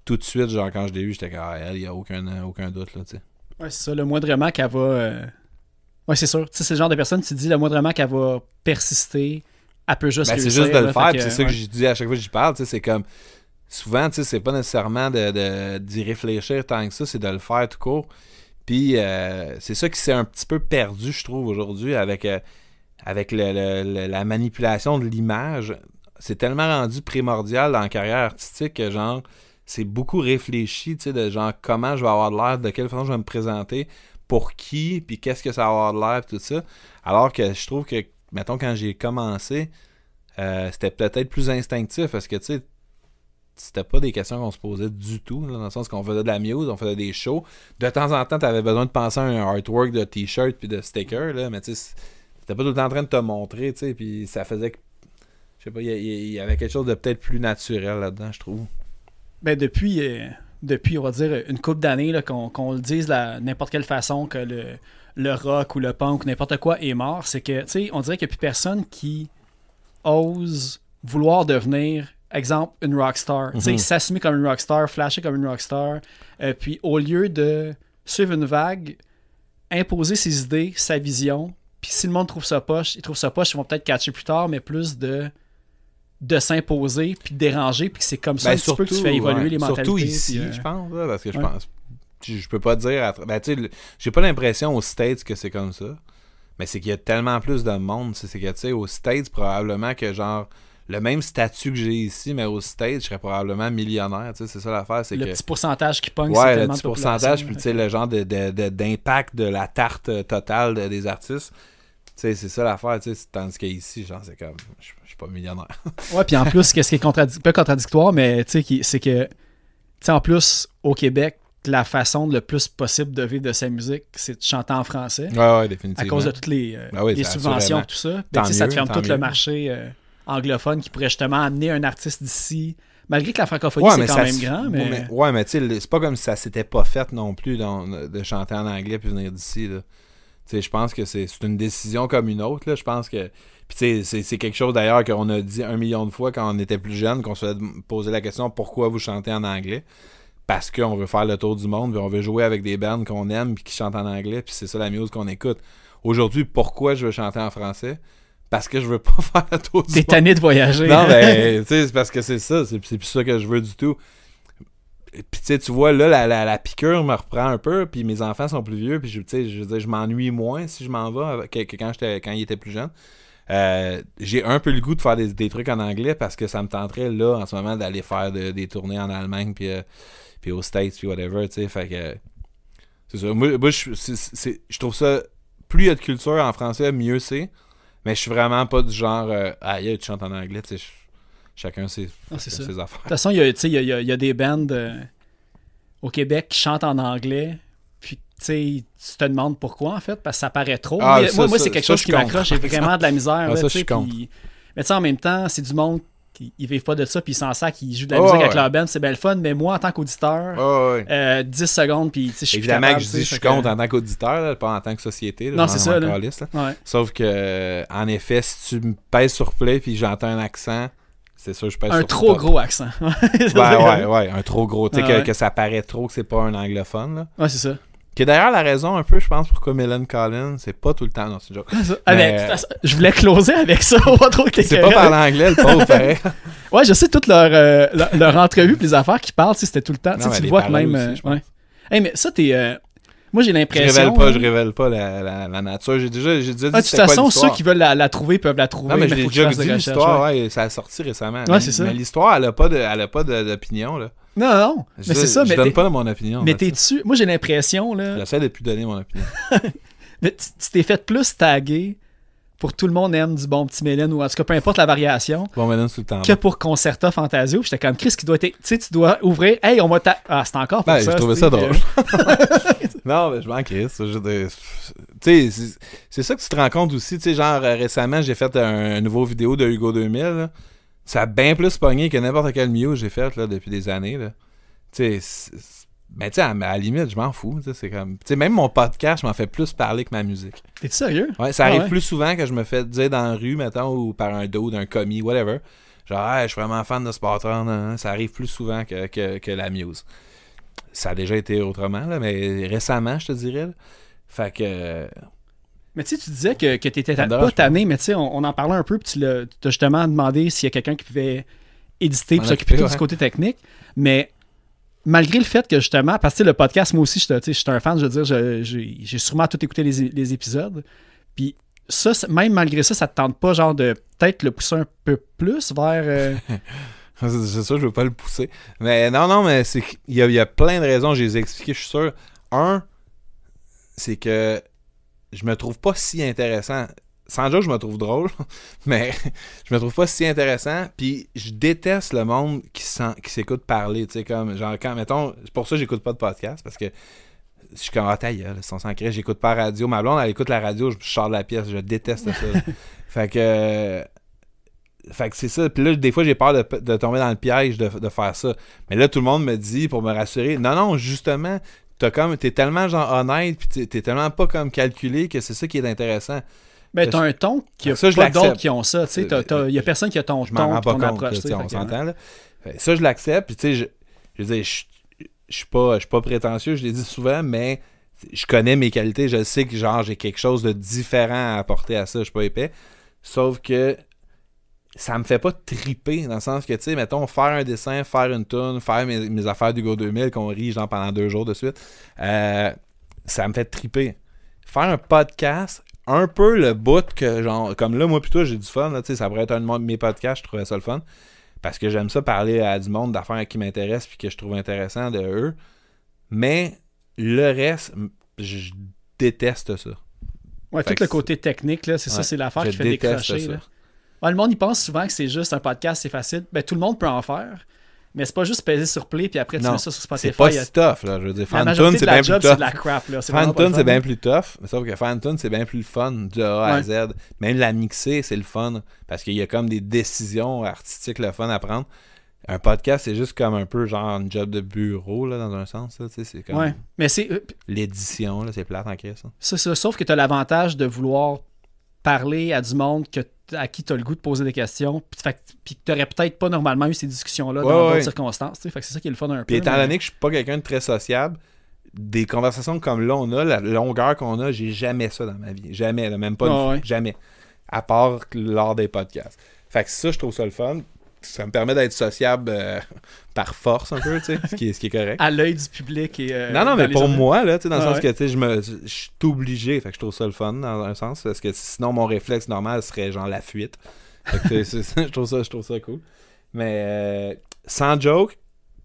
[SPEAKER 2] tout de suite, genre, quand je l'ai vu j'étais comme, il ah, n'y a aucun, euh, aucun doute, là, c'est
[SPEAKER 1] ça, le moindre remarque, elle va. Euh, oui, c'est sûr. Tu sais, c'est le genre de personne, qui dit le moindre remarque, elle va persister. Elle peut juste. Ben, c'est juste de le faire, c'est ça que je
[SPEAKER 2] dis à chaque fois que j'y parle, c'est comme. Souvent, tu sais, c'est pas nécessairement d'y réfléchir tant que ça, c'est de le faire tout court. Puis, euh, c'est ça qui s'est un petit peu perdu, je trouve, aujourd'hui, avec. avec la manipulation de l'image, c'est tellement rendu primordial dans la carrière artistique que genre c'est beaucoup réfléchi, tu sais, de genre comment je vais avoir de l'air, de quelle façon je vais me présenter, pour qui, puis qu'est-ce que ça va avoir de l'air, tout ça. Alors que je trouve que, mettons, quand j'ai commencé, euh, c'était peut-être plus instinctif, parce que, tu sais, c'était pas des questions qu'on se posait du tout, dans le sens qu'on faisait de la muse, on faisait des shows. De temps en temps, tu avais besoin de penser à un artwork de t-shirt puis de sticker, là, mais tu sais, t'étais pas tout le temps en train de te montrer, tu sais, puis ça faisait que je pas, il y, avait quelque chose de peut-être plus naturel là-dedans, je trouve.
[SPEAKER 1] Ben depuis, euh, depuis, on va dire, une couple d'années, qu'on le dise de n'importe quelle façon que le, le rock ou le punk ou n'importe quoi est mort, c'est que, tu sais, on dirait qu'il n'y a plus personne qui ose vouloir devenir, exemple, une rockstar. Tu sais, mm-hmm. s'assumer comme une rockstar, flasher comme une rockstar. Euh, puis au lieu de suivre une vague, imposer ses idées, sa vision, puis si le monde trouve ça poche, ils trouve ça poche, ils vont peut-être catcher plus tard, mais plus de de s'imposer puis de déranger puis c'est comme ça surtout, ben, que tu fais évoluer les mentalités. Surtout ici, euh, je pense, parce que je pense
[SPEAKER 2] je peux pas dire à... ben, tu sais j'ai pas l'impression aux States que c'est comme ça. Mais c'est qu'il y a tellement plus de monde, c'est que tu sais aux States probablement que genre le même statut que j'ai ici, mais aux States, je serais probablement millionnaire. tu sais C'est ça l'affaire. Le petit
[SPEAKER 1] pourcentage qui
[SPEAKER 2] pogne, ouais, le petit pourcentage, puis le genre d'impact de, la tarte euh, totale des artistes. tu sais C'est ça l'affaire. Tandis qu'ici, genre, c'est comme suis pas millionnaire.
[SPEAKER 1] ouais, puis en plus, qu'est-ce qui est un peu contradictoire, mais tu sais, c'est que, tu sais, en plus, au Québec, la façon de le plus possible de vivre de sa musique, c'est de chanter en français. Ouais, ouais, définitivement. À cause de toutes les, euh, ben ben, subventions et tout ça. Ben, tu sais ça te ferme tout le marché euh, anglophone qui pourrait justement amener un artiste d'ici. Malgré que la francophonie, c'est quand même grand. Mais...
[SPEAKER 2] ouais, mais tu sais, c'est pas comme si ça s'était pas fait non plus de chanter en anglais puis venir d'ici. tu sais Je pense que c'est une décision comme une autre. Je pense que c'est quelque chose d'ailleurs qu'on a dit un million de fois quand on était plus jeune, qu'on se poser la question pourquoi vous chantez en anglais Parce qu'on veut faire le tour du monde, puis on veut jouer avec des bands qu'on aime, puis qui chantent en anglais, puis c'est ça la muse qu'on écoute. Aujourd'hui, pourquoi je veux chanter en français parce que je veux pas faire le tour du T'es tanné de voyager. Non, mais ben, c'est parce que c'est ça, c'est plus ça que je veux du tout. Puis tu tu vois, là, la, la, piqûre me reprend un peu, puis mes enfants sont plus vieux, puis je, je, je m'ennuie moins si je m'en vais que, quand, quand ils étaient plus jeunes. Euh, j'ai un peu le goût de faire des, trucs en anglais parce que ça me tenterait là en ce moment d'aller faire des tournées en Allemagne euh, puis, aux States puis whatever, tu sais. Fait que c'est ça. Moi, je, trouve ça plus il y a de culture en français, mieux c'est. Mais je suis vraiment pas du genre euh, ah yeah, tu chantes en anglais, tu sais. Chacun ses, ah, affaires. De toute
[SPEAKER 1] façon, il y, a, y a, des bands euh, au Québec qui chantent en anglais tu te demandes pourquoi, en fait, parce que ça paraît trop. Ah, moi, moi c'est quelque chose qui m'accroche. J'ai vraiment de la misère. Ah, ça, Mais tu sais, en même temps, c'est du monde qui ne vivent pas de ça, puis ils s'en qu'ils ils jouent de la oh, musique avec leur band, c'est belle fun. Mais moi, en tant qu'auditeur, 10
[SPEAKER 2] euh, secondes, puis je suis Évidemment que je dis je suis contre en tant qu'auditeur, pas en tant que société. non, c'est ça. Sauf que, en effet, si tu me pèses sur play, puis j'entends un accent. C'est ça je pèse Un trop gros accent. ouais, ouais, un trop gros. Tu sais, ah, que, ça paraît trop que c'est pas un anglophone. Ouais, c'est ça. Qui est d'ailleurs la raison un peu, je pense, pourquoi Mélanie Collins, c'est pas tout le temps dans ce joke. Ah, ben, mais... Je voulais
[SPEAKER 1] closer avec ça, on va trop C'est pas par l'anglais, le pauvre ouais, je sais toutes leurs euh, leur, leur les affaires qu'ils parlent, c'était tout le temps. Non, tu vois même. Euh, ouais.
[SPEAKER 2] mais ça, t'es. Euh, moi, j'ai l'impression. Hein. Je révèle pas, je révèle pas la, nature. J'ai déjà, j'ai déjà ah, dit. Ah, de toute façon, ceux qui veulent la, trouver peuvent la trouver. Non, mais, j'ai déjà dit l'histoire, ouais. ça a sorti récemment. Ouais, c'est ça. Mais l'histoire, elle a pas de, elle a pas d'opinion, là. Non, non, mais c'est ça. Je mais donne pas mon opinion. Mais t'es-tu. Moi, j'ai l'impression. là. J'essaie de plus donner mon opinion. mais tu t'es fait
[SPEAKER 1] plus taguer pour tout le monde aime du bon petit Mélène ou en tout cas peu importe la variation.
[SPEAKER 2] Bon Mélène tout le temps. Que
[SPEAKER 1] pour Concerta Fantasio. J'étais comme Chris qui doit être. Tu sais, tu dois ouvrir. Hey, on va ta. Ah, c'est encore pour ben, ça. Je trouvais ça drôle.
[SPEAKER 2] non, mais je m'en Chris. Tu sais, c'est ça que tu te rends compte aussi. Tu sais, genre euh, récemment, j'ai fait un, nouveau vidéo de Hugo 2000. Ça a bien plus pogné que n'importe quelle muse que j'ai faite depuis des années. Là. mais tu sais, à, la limite, je m'en fous. C'est comme. même mon podcast, je m'en fais plus parler que ma musique. T'es
[SPEAKER 1] sérieux? Ouais, ça arrive ah plus
[SPEAKER 2] souvent que je me fais dire dans la rue, mettons, ou par un dos d'un commis, whatever. Genre, je suis vraiment fan de Spartan. Ça arrive plus souvent que, la muse. Ça a déjà été autrement, mais récemment, je te dirais. Fait que. Mais tu disais que, tu étais pas tanné,
[SPEAKER 1] mais tu sais, on, en parlait un peu, puis tu l'as justement demandé s'il y a quelqu'un qui pouvait éditer et s'occuper du côté technique. Mais malgré le fait que justement, parce que le podcast, moi aussi, je suis un fan, je veux dire, j'ai sûrement tout écouté les, épisodes. Puis ça, même malgré ça, ça te tente pas, genre, de peut-être le pousser un peu plus vers.
[SPEAKER 2] Euh, c'est ça, je veux pas le pousser. Mais non, non, mais c'est il y, y, a plein de raisons, je les ai expliquées, je suis sûr. Un, c'est que je me trouve pas si intéressant. Sans dire je me trouve drôle, mais je me trouve pas si intéressant. Puis je déteste le monde qui, s'écoute parler. Tu sais, comme, genre, quand, mettons, pour ça, j'écoute pas de podcast parce que je suis comme, ah, ta gueule, son Je j'écoute pas la radio. Ma blonde, elle écoute la radio, je sors la pièce, je déteste ça. fait que. Fait que c'est ça. Puis là, des fois, j'ai peur de, tomber dans le piège de, de, faire ça. Mais là, tout le monde me dit, pour me rassurer, non, non, justement, comme t'es tellement genre honnête puis t'es tellement pas comme calculé que c'est ça qui est intéressant
[SPEAKER 1] mais ben, t'as un ton qui a ça, pas d'autres qui ont ça tu il y a personne qui a ton je ton pas
[SPEAKER 2] ça je l'accepte puis tu sais je je je suis pas je suis pas prétentieux je l'ai dit souvent mais je connais mes qualités je sais que genre j'ai quelque chose de différent à apporter à ça je suis pas épais sauf que ça me fait pas triper dans le sens que, tu sais, mettons, faire un dessin, faire une tune, faire mes, affaires du Go 2000 qu'on rit genre pendant deux jours de suite, euh, ça me fait triper. Faire un podcast, un peu le bout que, genre, comme là, moi, plutôt, j'ai du fun, tu sais, ça pourrait être un de mes podcasts, je trouvais ça le fun. Parce que j'aime ça parler à du monde d'affaires qui m'intéressent puis que je trouve intéressant de eux. Mais le reste, je déteste ça. Ouais, tout le côté technique, là,
[SPEAKER 1] c'est ça, c'est l'affaire qui fait décrocher. Là le monde, il pense souvent que c'est juste un podcast, c'est facile. Ben, tout le monde peut en faire. Mais c'est pas juste peser sur play puis après tu mets ça sur Spotify. C'est pas si tough là, je veux dire c'est bien plus De la crap là, c'est bien
[SPEAKER 2] plus tough, mais sauf que Fanton, c'est bien plus le fun du A à Z. Même la mixer, c'est le fun parce qu'il y a comme des décisions artistiques le fun à prendre. Un podcast, c'est juste comme un peu genre un job de bureau là dans un sens là, c'est comme Ouais, mais c'est euh, l'édition là, c'est plate en
[SPEAKER 1] ça. sauf que tu as l'avantage de vouloir parler à du monde que à qui tu as le goût de poser des questions, puis que tu aurais peut-être pas normalement eu ces discussions-là dans d'autres circonstances. c'est ça qui est le fun un pis peu. Étant donné que
[SPEAKER 2] je suis pas quelqu'un de très sociable, des conversations comme là, on a, la longueur qu'on a, j'ai jamais ça dans ma vie. Jamais, même pas une jamais. À part lors des podcasts. Fait que ça, je trouve ça le fun. Ça me permet d'être sociable euh, par force un peu, tu sais, ce qui est, correct. À
[SPEAKER 1] l'œil du public et. Euh, non, non, mais pour moi, là, tu sais, dans le sens que, tu
[SPEAKER 2] sais, je me. Je suis obligé, fait que je trouve ça le fun, dans un sens, parce que sinon, mon réflexe normal serait genre la fuite. je, trouve ça, je trouve ça cool. Mais euh, sans joke,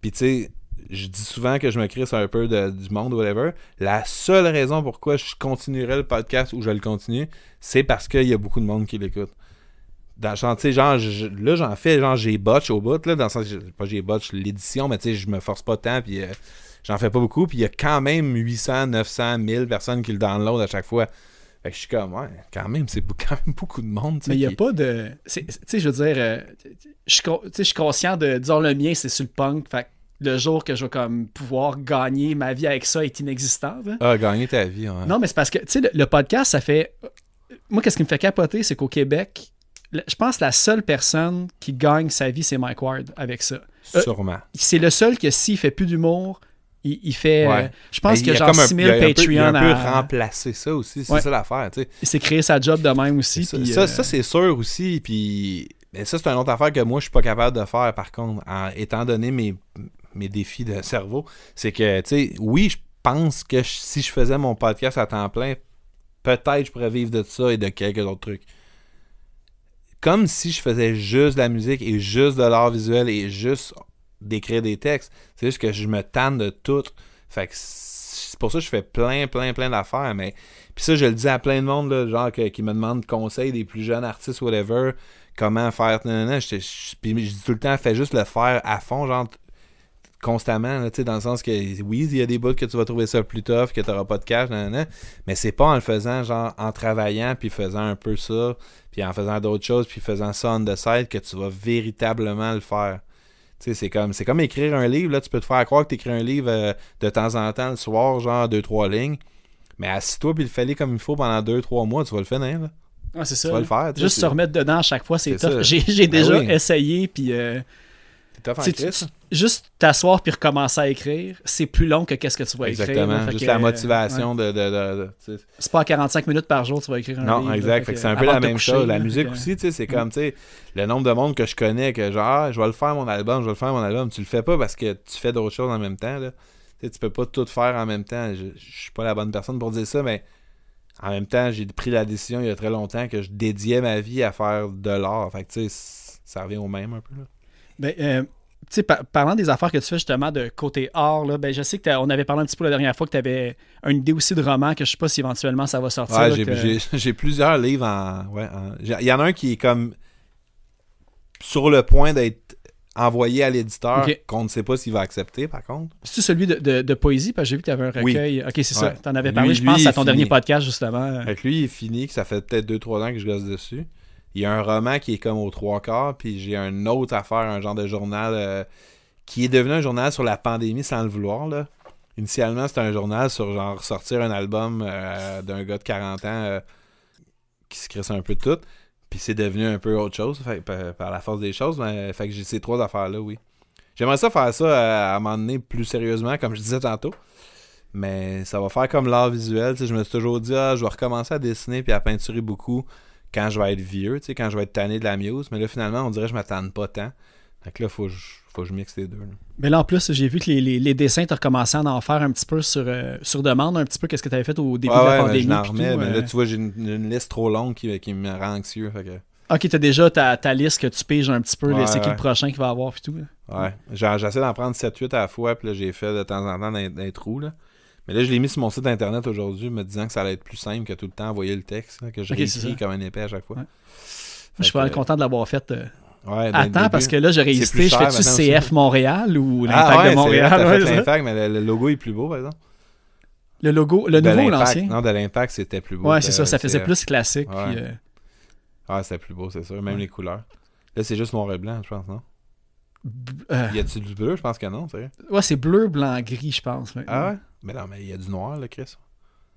[SPEAKER 2] puis tu sais, je dis souvent que je me crisse un peu du monde, whatever. La seule raison pourquoi je continuerai le podcast ou je le continue, c'est parce qu'il y a beaucoup de monde qui l'écoute genre, là, j'en fais, genre, j'ai botch au bout, là, dans pas j'ai botch l'édition, mais tu sais, je me force pas tant, puis euh, j'en fais pas beaucoup, puis il y a quand même 800, 900, 1000 personnes qui le download à chaque fois. je suis comme, ouais, quand même, c'est quand même beaucoup de monde. Mais il n'y a pas
[SPEAKER 1] de. Tu sais, je veux dire, euh, je suis conscient de. Disons, le mien, c'est sur le punk. le jour que je vais comme pouvoir gagner ma vie avec ça est inexistant.
[SPEAKER 2] Ah, gagner ta vie, Non,
[SPEAKER 1] mais c'est parce que, le, le, podcast, ça fait. Moi, qu'est-ce qui me fait capoter, c'est qu'au Québec, je pense que la seule personne qui gagne sa vie, c'est Mike Ward avec ça. Euh, Sûrement. c'est le seul que s'il fait plus d'humour, il, fait. Euh, je pense ben, que genre 6000 Patreon.
[SPEAKER 2] ça aussi, c'est ça l'affaire. Il s'est créé sa job de même aussi. Euh, ça, c'est sûr aussi. Puis mais ça, c'est une autre affaire que moi, je suis pas capable de faire par contre, étant donné mes, mes défis de cerveau. C'est que, tu sais, oui, je pense que si je faisais mon podcast à temps plein, peut-être je pourrais vivre de ça et de quelques autres trucs comme si je faisais juste de la musique et juste de l'art visuel et juste d'écrire des textes. C'est juste que je me tanne de tout. c'est pour ça que je fais plein, plein, plein d'affaires. Mais puis ça, je le dis à plein de monde, là, genre qui me demande conseils des plus jeunes artistes, whatever, comment faire. Je, puis je dis tout le temps, fais juste le faire à fond, genre constamment, dans le sens que oui, il y a des bouts que tu vas trouver ça plus tough, que tu n'auras pas de cash, nanana, mais c'est pas en le faisant, genre en travaillant puis faisant un peu ça, puis en faisant d'autres choses, puis faisant ça on the side, que tu vas véritablement le faire. Tu sais, C'est comme, comme écrire un livre. Là, tu peux te faire croire que tu écris un livre euh, de temps en temps le soir, genre deux, trois lignes. Mais assis-toi puis le comme il faut pendant deux, trois mois, tu vas le finir. Là.
[SPEAKER 1] Ah, c'est ça. Tu vas le faire. Juste se remettre dedans à chaque fois, c'est top. J'ai ben déjà essayé, puis euh, Hein. Juste t'asseoir puis recommencer à écrire, c'est plus long que qu'est-ce que tu vas écrire. Exactement. Juste la euh, motivation de. de, c'est pas 45 minutes par jour tu vas écrire un non, exact. c'est un peu la même chose. La musique aussi,
[SPEAKER 2] c'est comme, le nombre de monde que je connais, que genre, ah, je vais le faire mon album, je vais le faire mon album. Tu le fais pas parce que tu fais d'autres choses en même temps, Tu peux pas tout faire en même temps. Je, suis pas la bonne personne pour dire ça, mais en même temps, j'ai pris la décision il y a très longtemps que je dédiais ma vie à faire de l'art. Fait que, tu ça revient au même un peu,
[SPEAKER 1] ben, euh, tu sais, parlant des affaires que tu fais justement de côté art, là, ben, je sais que on avait parlé un petit peu la dernière fois que tu avais une idée aussi de roman que je sais pas si éventuellement ça va sortir.
[SPEAKER 2] j'ai plusieurs livres en. Il y en a un qui est comme sur le point d'être envoyé à l'éditeur qu'on ne sait pas s'il va accepter, par contre.
[SPEAKER 1] C'est celui de, poésie, parce que j'ai vu que tu avais un recueil. Ok, c'est ça. Tu en avais parlé, je pense, à ton dernier
[SPEAKER 2] podcast, justement. Avec lui, il est fini, que ça fait peut-être 2-3 ans que je gosse dessus il y a un roman qui est comme aux trois quarts, puis j'ai un autre affaire, un genre de journal euh, qui est devenu un journal sur la pandémie sans le vouloir. Là. Initialement, c'était un journal sur genre sortir un album euh, d'un gars de 40 ans euh, qui se crisse un peu de tout. Puis c'est devenu un peu autre chose, par, la force des choses. Mais, fait que j'ai ces trois affaires-là, oui. J'aimerais ça faire ça à, plus sérieusement, comme je disais tantôt. Mais ça va faire comme l'art visuel. Je me suis toujours dit, ah, je vais recommencer à dessiner puis à peinturer beaucoup quand je vais être vieux, quand je vais être tanné de la muse. Mais là, finalement, on dirait que je m'attends pas tant. Donc là, faut faut que je mixe les deux.
[SPEAKER 1] Mais là, en plus, j'ai vu que les, les, dessins, tu as recommencé à en faire un petit peu sur, euh, sur demande, un petit peu qu'est-ce que tu avais fait au début de la pandémie. mais là, euh. tu
[SPEAKER 2] vois, j'ai une, liste trop longue qui, me rend anxieux. Fait que...
[SPEAKER 1] Ok, t'as déjà ta, ta, liste que tu piges un petit peu, c'est qui le prochain qui va avoir puis tout.
[SPEAKER 2] Ouais, j'essaie d'en prendre 7-8 à la fois, puis là, j'ai fait de temps en temps des, trous. Là. Mais là, je l'ai mis sur mon site internet aujourd'hui, me disant que ça allait être plus simple que tout le temps envoyer le texte, que je okay, réécris comme un épais à chaque fois. Je suis pas
[SPEAKER 1] content de l'avoir fait. Euh, euh, ouais, Attends, parce que là, j'ai réussi. Je fais-tu CF Montréal ou ah l'Impact ah, de Montréal? Vrai, l'impact,
[SPEAKER 2] mais le, logo est plus beau, par exemple.
[SPEAKER 1] Le logo, le nouveau ou l'ancien? Non, de l'Impact, c'était plus beau. Ouais, c'est ça. Ça faisait plus classique. Euh,
[SPEAKER 2] ah, c'était plus beau, c'est sûr. Même les couleurs. Là, c'est juste noir et blanc, je pense, non? Y a-t-il du bleu? Je pense que non, c'est
[SPEAKER 1] Ouais, c'est bleu, blanc, gris, je pense. Ah ouais?
[SPEAKER 2] Mais non, mais il y a du noir, le Chris.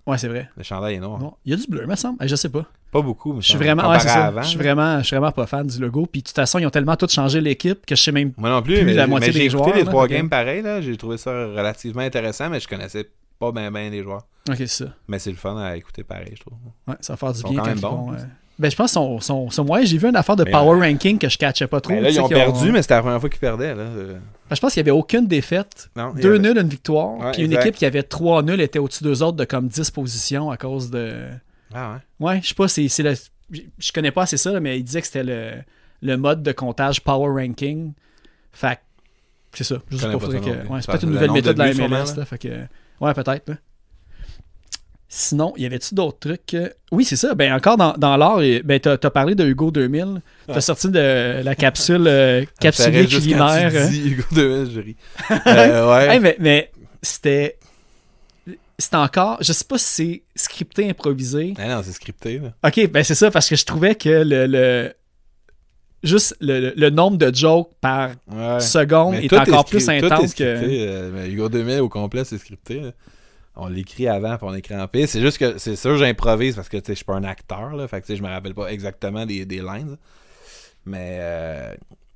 [SPEAKER 2] Ouais, c'est vrai. Le chandail est noir. Non.
[SPEAKER 1] Il y a du bleu, me semble. Eh, je sais pas. Pas beaucoup, mais je suis vraiment, ouais, ça. je suis vraiment, je suis vraiment pas fan du logo. Puis de toute façon, ils ont tellement tout changé l'équipe que je sais même Moi non plus, mais, J'ai écouté les trois games
[SPEAKER 2] pareil là. J'ai trouvé ça relativement intéressant, mais je connaissais pas bien ben les joueurs. Ok, c'est ça. Mais c'est le fun à écouter pareil, je trouve.
[SPEAKER 1] Ouais, ça va faire du bien quand, même bon. Ben, je pense son, son, j'ai vu une affaire de power ranking que je catchais pas trop. Ben là, ils ont perdu,
[SPEAKER 2] mais c'était la première fois qu'ils perdaient. Là. Ben,
[SPEAKER 1] je pense qu'il n'y avait aucune défaite. deux nuls, une victoire. puis une équipe qui avait trois nuls était au-dessus d'eux autres de comme disposition à cause de. Ah ouais? Ouais, je sais pas, c'est le. Je connais pas assez ça, mais il disait que c'était le, le mode de comptage power ranking. Fait c'est ça. juste pour pas, que... ouais, c'est peut-être une nouvelle méthode de la MLS. fait que... Ouais, peut-être. Sinon, y avait-tu d'autres trucs? Oui, c'est ça. Ben, encore dans, dans l'art, ben, t'as as parlé de Hugo 2000. T'as as sorti de la capsule euh, culinaire. Quand tu dis hein.
[SPEAKER 2] Hugo 2000, je ris. Euh,
[SPEAKER 1] ouais. mais, c'était. C'était encore. Je sais pas si c'est scripté, improvisé. Ah non, c'est scripté. Ok, ben c'est ça, parce que je trouvais que le. le juste le, nombre de jokes par seconde est encore plus intense que.
[SPEAKER 2] Euh, Hugo 2000 au complet, c'est scripté on l'écrit avant pour on en crampé. C'est juste que c'est sûr j'improvise parce que je suis pas un acteur, là, fait que je me rappelle pas exactement des, des lines. Mais euh,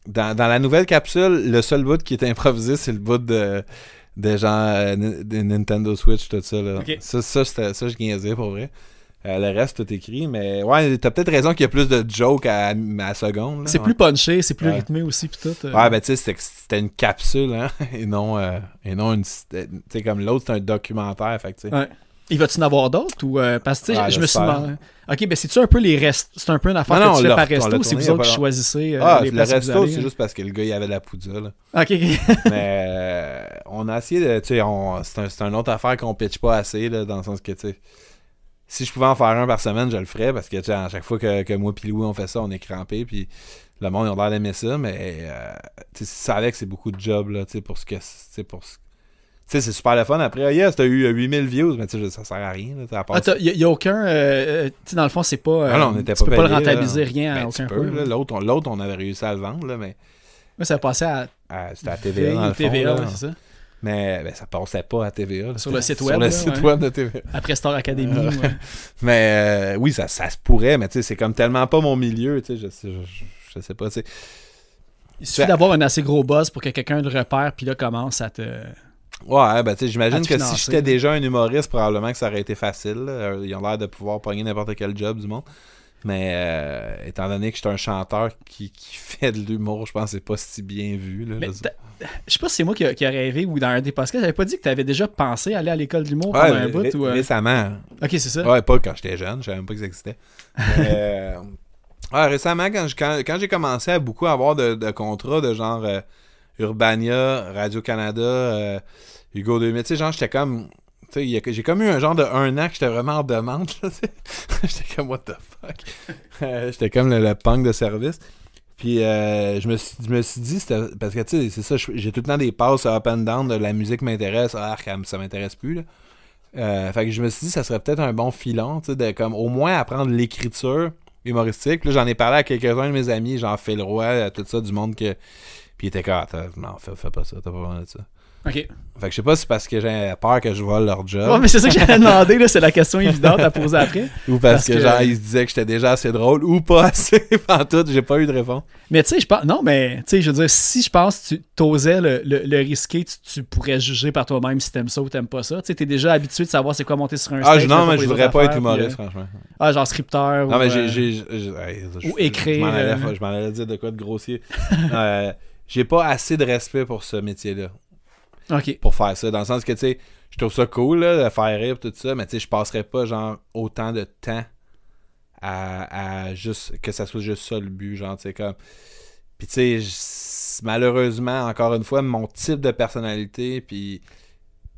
[SPEAKER 2] dans, la nouvelle capsule, le seul bout qui est improvisé, c'est le bout de, de genre euh, de Nintendo Switch, tout ça. Là. Ça, ça, ça, je pour vrai. Euh, le reste, tout écrit, mais ouais, t'as peut-être raison qu'il y a plus de jokes à, la seconde. C'est plus
[SPEAKER 1] punché, c'est plus rythmé aussi, pis tout. Euh. Ouais, ben
[SPEAKER 2] tu sais, c'était une capsule, hein, et non, euh, et non une. Tu sais, comme l'autre, c'est un documentaire, fait tu sais.
[SPEAKER 1] Il va-tu en avoir d'autres ou parce que tu je me suis demandé. Ok, ben c'est-tu un peu les restes C'est un peu une affaire non, que non, tu fais par resto ou c'est vous autres qui choisissez Ah, les le resto, c'est hein? juste parce que
[SPEAKER 2] le gars, il avait de la poudre. Là. Ok. mais on a essayé de. Tu sais, c'est un, une autre affaire qu'on pitch pas assez, là, dans le sens que, tu sais si je pouvais en faire un par semaine, je le ferais parce que à chaque fois que, que moi et Louis on fait ça, on est crampé puis le monde a l'air d'aimer ça, mais euh, tu que c'est beaucoup de job là, pour ce que c'est sais, c'est super le fun. Après, Oui, yes, t'as eu 8000 euh, views, mais tu sais, ça sert à rien. Il n'y ah,
[SPEAKER 1] a, aucun. Euh, euh, tu sais, dans le fond, c'est pas. Ah on était tu pas peux pas rentabiliser rien à ben, aucun peu,
[SPEAKER 2] L'autre, on, l'autre, on avait réussi à le vendre, là, mais. Moi, ça passait à. à ah, c'était à TVA. Dans le TVA, c'est ça. Mais ben, ça passait pas à TVA. Sur le site web. Sur le site web de TVA. Après Star euh,
[SPEAKER 1] Academy.
[SPEAKER 2] Mais euh, oui, ça, ça se pourrait, mais c'est comme tellement pas mon milieu. Je, je, je, sais pas. Il suffit d'avoir
[SPEAKER 1] un assez gros buzz pour que quelqu'un le repère, puis là commence à te.
[SPEAKER 2] Ouais, ben j'imagine que si j'étais déjà un humoriste, probablement que ça aurait été facile. Euh, ils ont l'air de pouvoir pogner n'importe quel job du monde. Mais euh, étant donné que je suis un chanteur qui, qui fait de l'humour, je pense que c'est pas si bien vu. Là, je
[SPEAKER 1] sais pas si c'est moi qui, ai a rêvé ou dans un des podcasts, j'avais pas dit que tu avais déjà pensé aller à l'école de l'humour pendant un bout ou, euh,
[SPEAKER 2] Récemment. Ok, c'est ça. Ouais, pas quand j'étais jeune, je savais même pas que ça existait. Euh, récemment, quand j'ai quand, commencé à beaucoup avoir de, contrats de genre Urbania, Radio-Canada, Hugo 2000, tu sais, genre, j'étais comme j'ai comme eu un genre de un an que j'étais vraiment en demande. j'étais comme, what the fuck? Euh, j'étais comme le, le, punk de service. Puis euh, je, me suis, je me suis dit, parce que tu sais, c'est ça, j'ai tout le temps des passes up and down de la musique m'intéresse, ah, ça m'intéresse plus. Euh, fait que je me suis dit, ça serait peut-être un bon filon, de comme au moins apprendre l'écriture humoristique. là, j'en ai parlé à quelques-uns de mes amis, genre Phil Roy, tout ça, du monde que. Puis il était comme, ah, non, fais pas ça, t'as pas besoin de ça. OK. Fait je sais pas si c'est parce que j'ai peur que je vole leur job. mais c'est ça que j'allais demander,
[SPEAKER 1] c'est la question évidente à poser après. ou parce, qu'ils que, genre,
[SPEAKER 2] ils se disaient que j'étais déjà assez drôle ou pas assez en tout, j'ai pas eu de réponse.
[SPEAKER 1] Mais tu sais, je pense. Non, mais tu sais, je veux dire, si je pense tu t'osais le, risquer, tu, pourrais juger par toi-même si t'aimes ça ou t'aimes pas ça. Tu sais, t'es déjà habitué de savoir c'est quoi monter sur un ah, stage. Ah, je, non, mais je voudrais pas être humoriste, euh, franchement. Ah, genre scripteur. Non, ou, mais j'ai. Euh, ou écrire. Je
[SPEAKER 2] m'en allais, dire de quoi de grossier. euh, j'ai pas assez de respect pour ce métier-là pour faire ça. Dans le sens que, tu sais, je trouve ça cool là, de faire rire tout ça, mais tu sais, je passerais pas genre autant de temps à, à, juste que ça soit juste ça le but, genre, tu sais, comme. Puis tu sais, malheureusement, encore une fois, mon type de personnalité, puis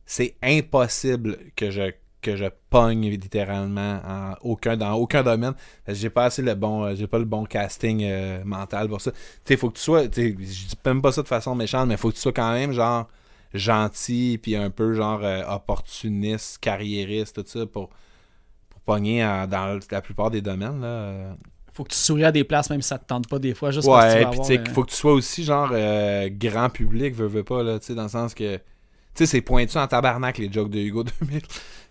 [SPEAKER 2] c'est impossible que je que je pogne littéralement en aucun, dans aucun domaine. J'ai pas assez le bon, euh, j'ai pas le bon casting euh, mental pour ça. Tu sais, faut que tu sois, je dis même pas ça de façon méchante, mais faut que tu sois quand même genre gentil, puis un peu genre euh, opportuniste, carriériste, tout ça, pour, pogner dans la plupart des domaines. Là.
[SPEAKER 1] Faut que tu souris à des places, même si ça te tente pas des fois, juste ouais, parce tu sais avoir, faut que
[SPEAKER 2] tu sois aussi genre euh, grand public, veux, pas, là, tu sais, dans le sens que. Tu sais, c'est pointu en tabarnak, les jokes de Hugo 2000.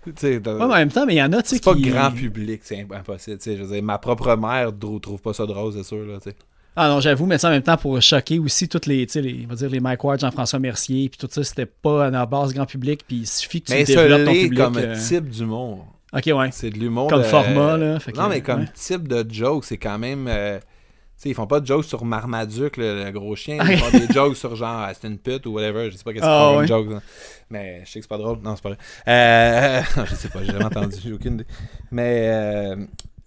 [SPEAKER 2] ouais, en même temps,
[SPEAKER 1] mais il y en a, tu sais, C'est pas grand
[SPEAKER 2] public, c'est impossible, tu sais. ma propre mère trouve pas ça drôle, c'est sûr, là, tu
[SPEAKER 1] ah non, j'avoue, mais ça en même temps, pour choquer aussi toutes les, tu les, on va dire, les Mike Ward, Jean-François Mercier, puis tout ça, c'était pas à la base grand public, puis il suffit que tu développes ton public. comme euh, type
[SPEAKER 2] d'humour. Ok, ouais. C'est de l'humour. Comme format, là. non, mais comme type de joke, c'est quand même. Euh, tu sais, ils font pas de jokes sur Marmaduke, le, gros chien. Ils font des jokes sur genre ah, c'est une pute ou whatever. Je sais pas qu'est-ce oh, que c'est jokes, joke. Hein. Mais je sais que c'est pas drôle. Non, c'est pas vrai. Euh, non, je sais pas, j'ai jamais entendu. aucune idée. Mais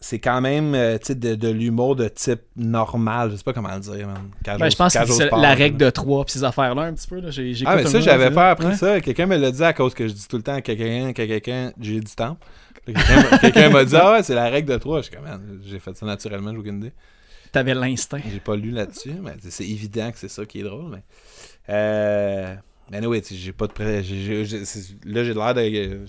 [SPEAKER 2] c'est quand même euh, de, l'humour de type normal, je sais pas comment le dire. Ben, je pense que c'est la règle
[SPEAKER 1] de trois puis ces affaires-là un petit peu. Là. J ah, mais ça, j'avais pas
[SPEAKER 2] après ça. Quelqu'un me l'a dit à cause que je dis tout le temps à quelqu'un, quelqu'un, j'ai du temps. Quelqu'un m'a dit Ah ouais, c'est la règle de trois comme, j'ai fait ça naturellement, j'ai aucune idée. T'avais l'instinct. J'ai pas lu là-dessus, mais c'est évident que c'est ça qui est drôle. Mais, oui, euh, anyway, j'ai pas de pré... là, j'ai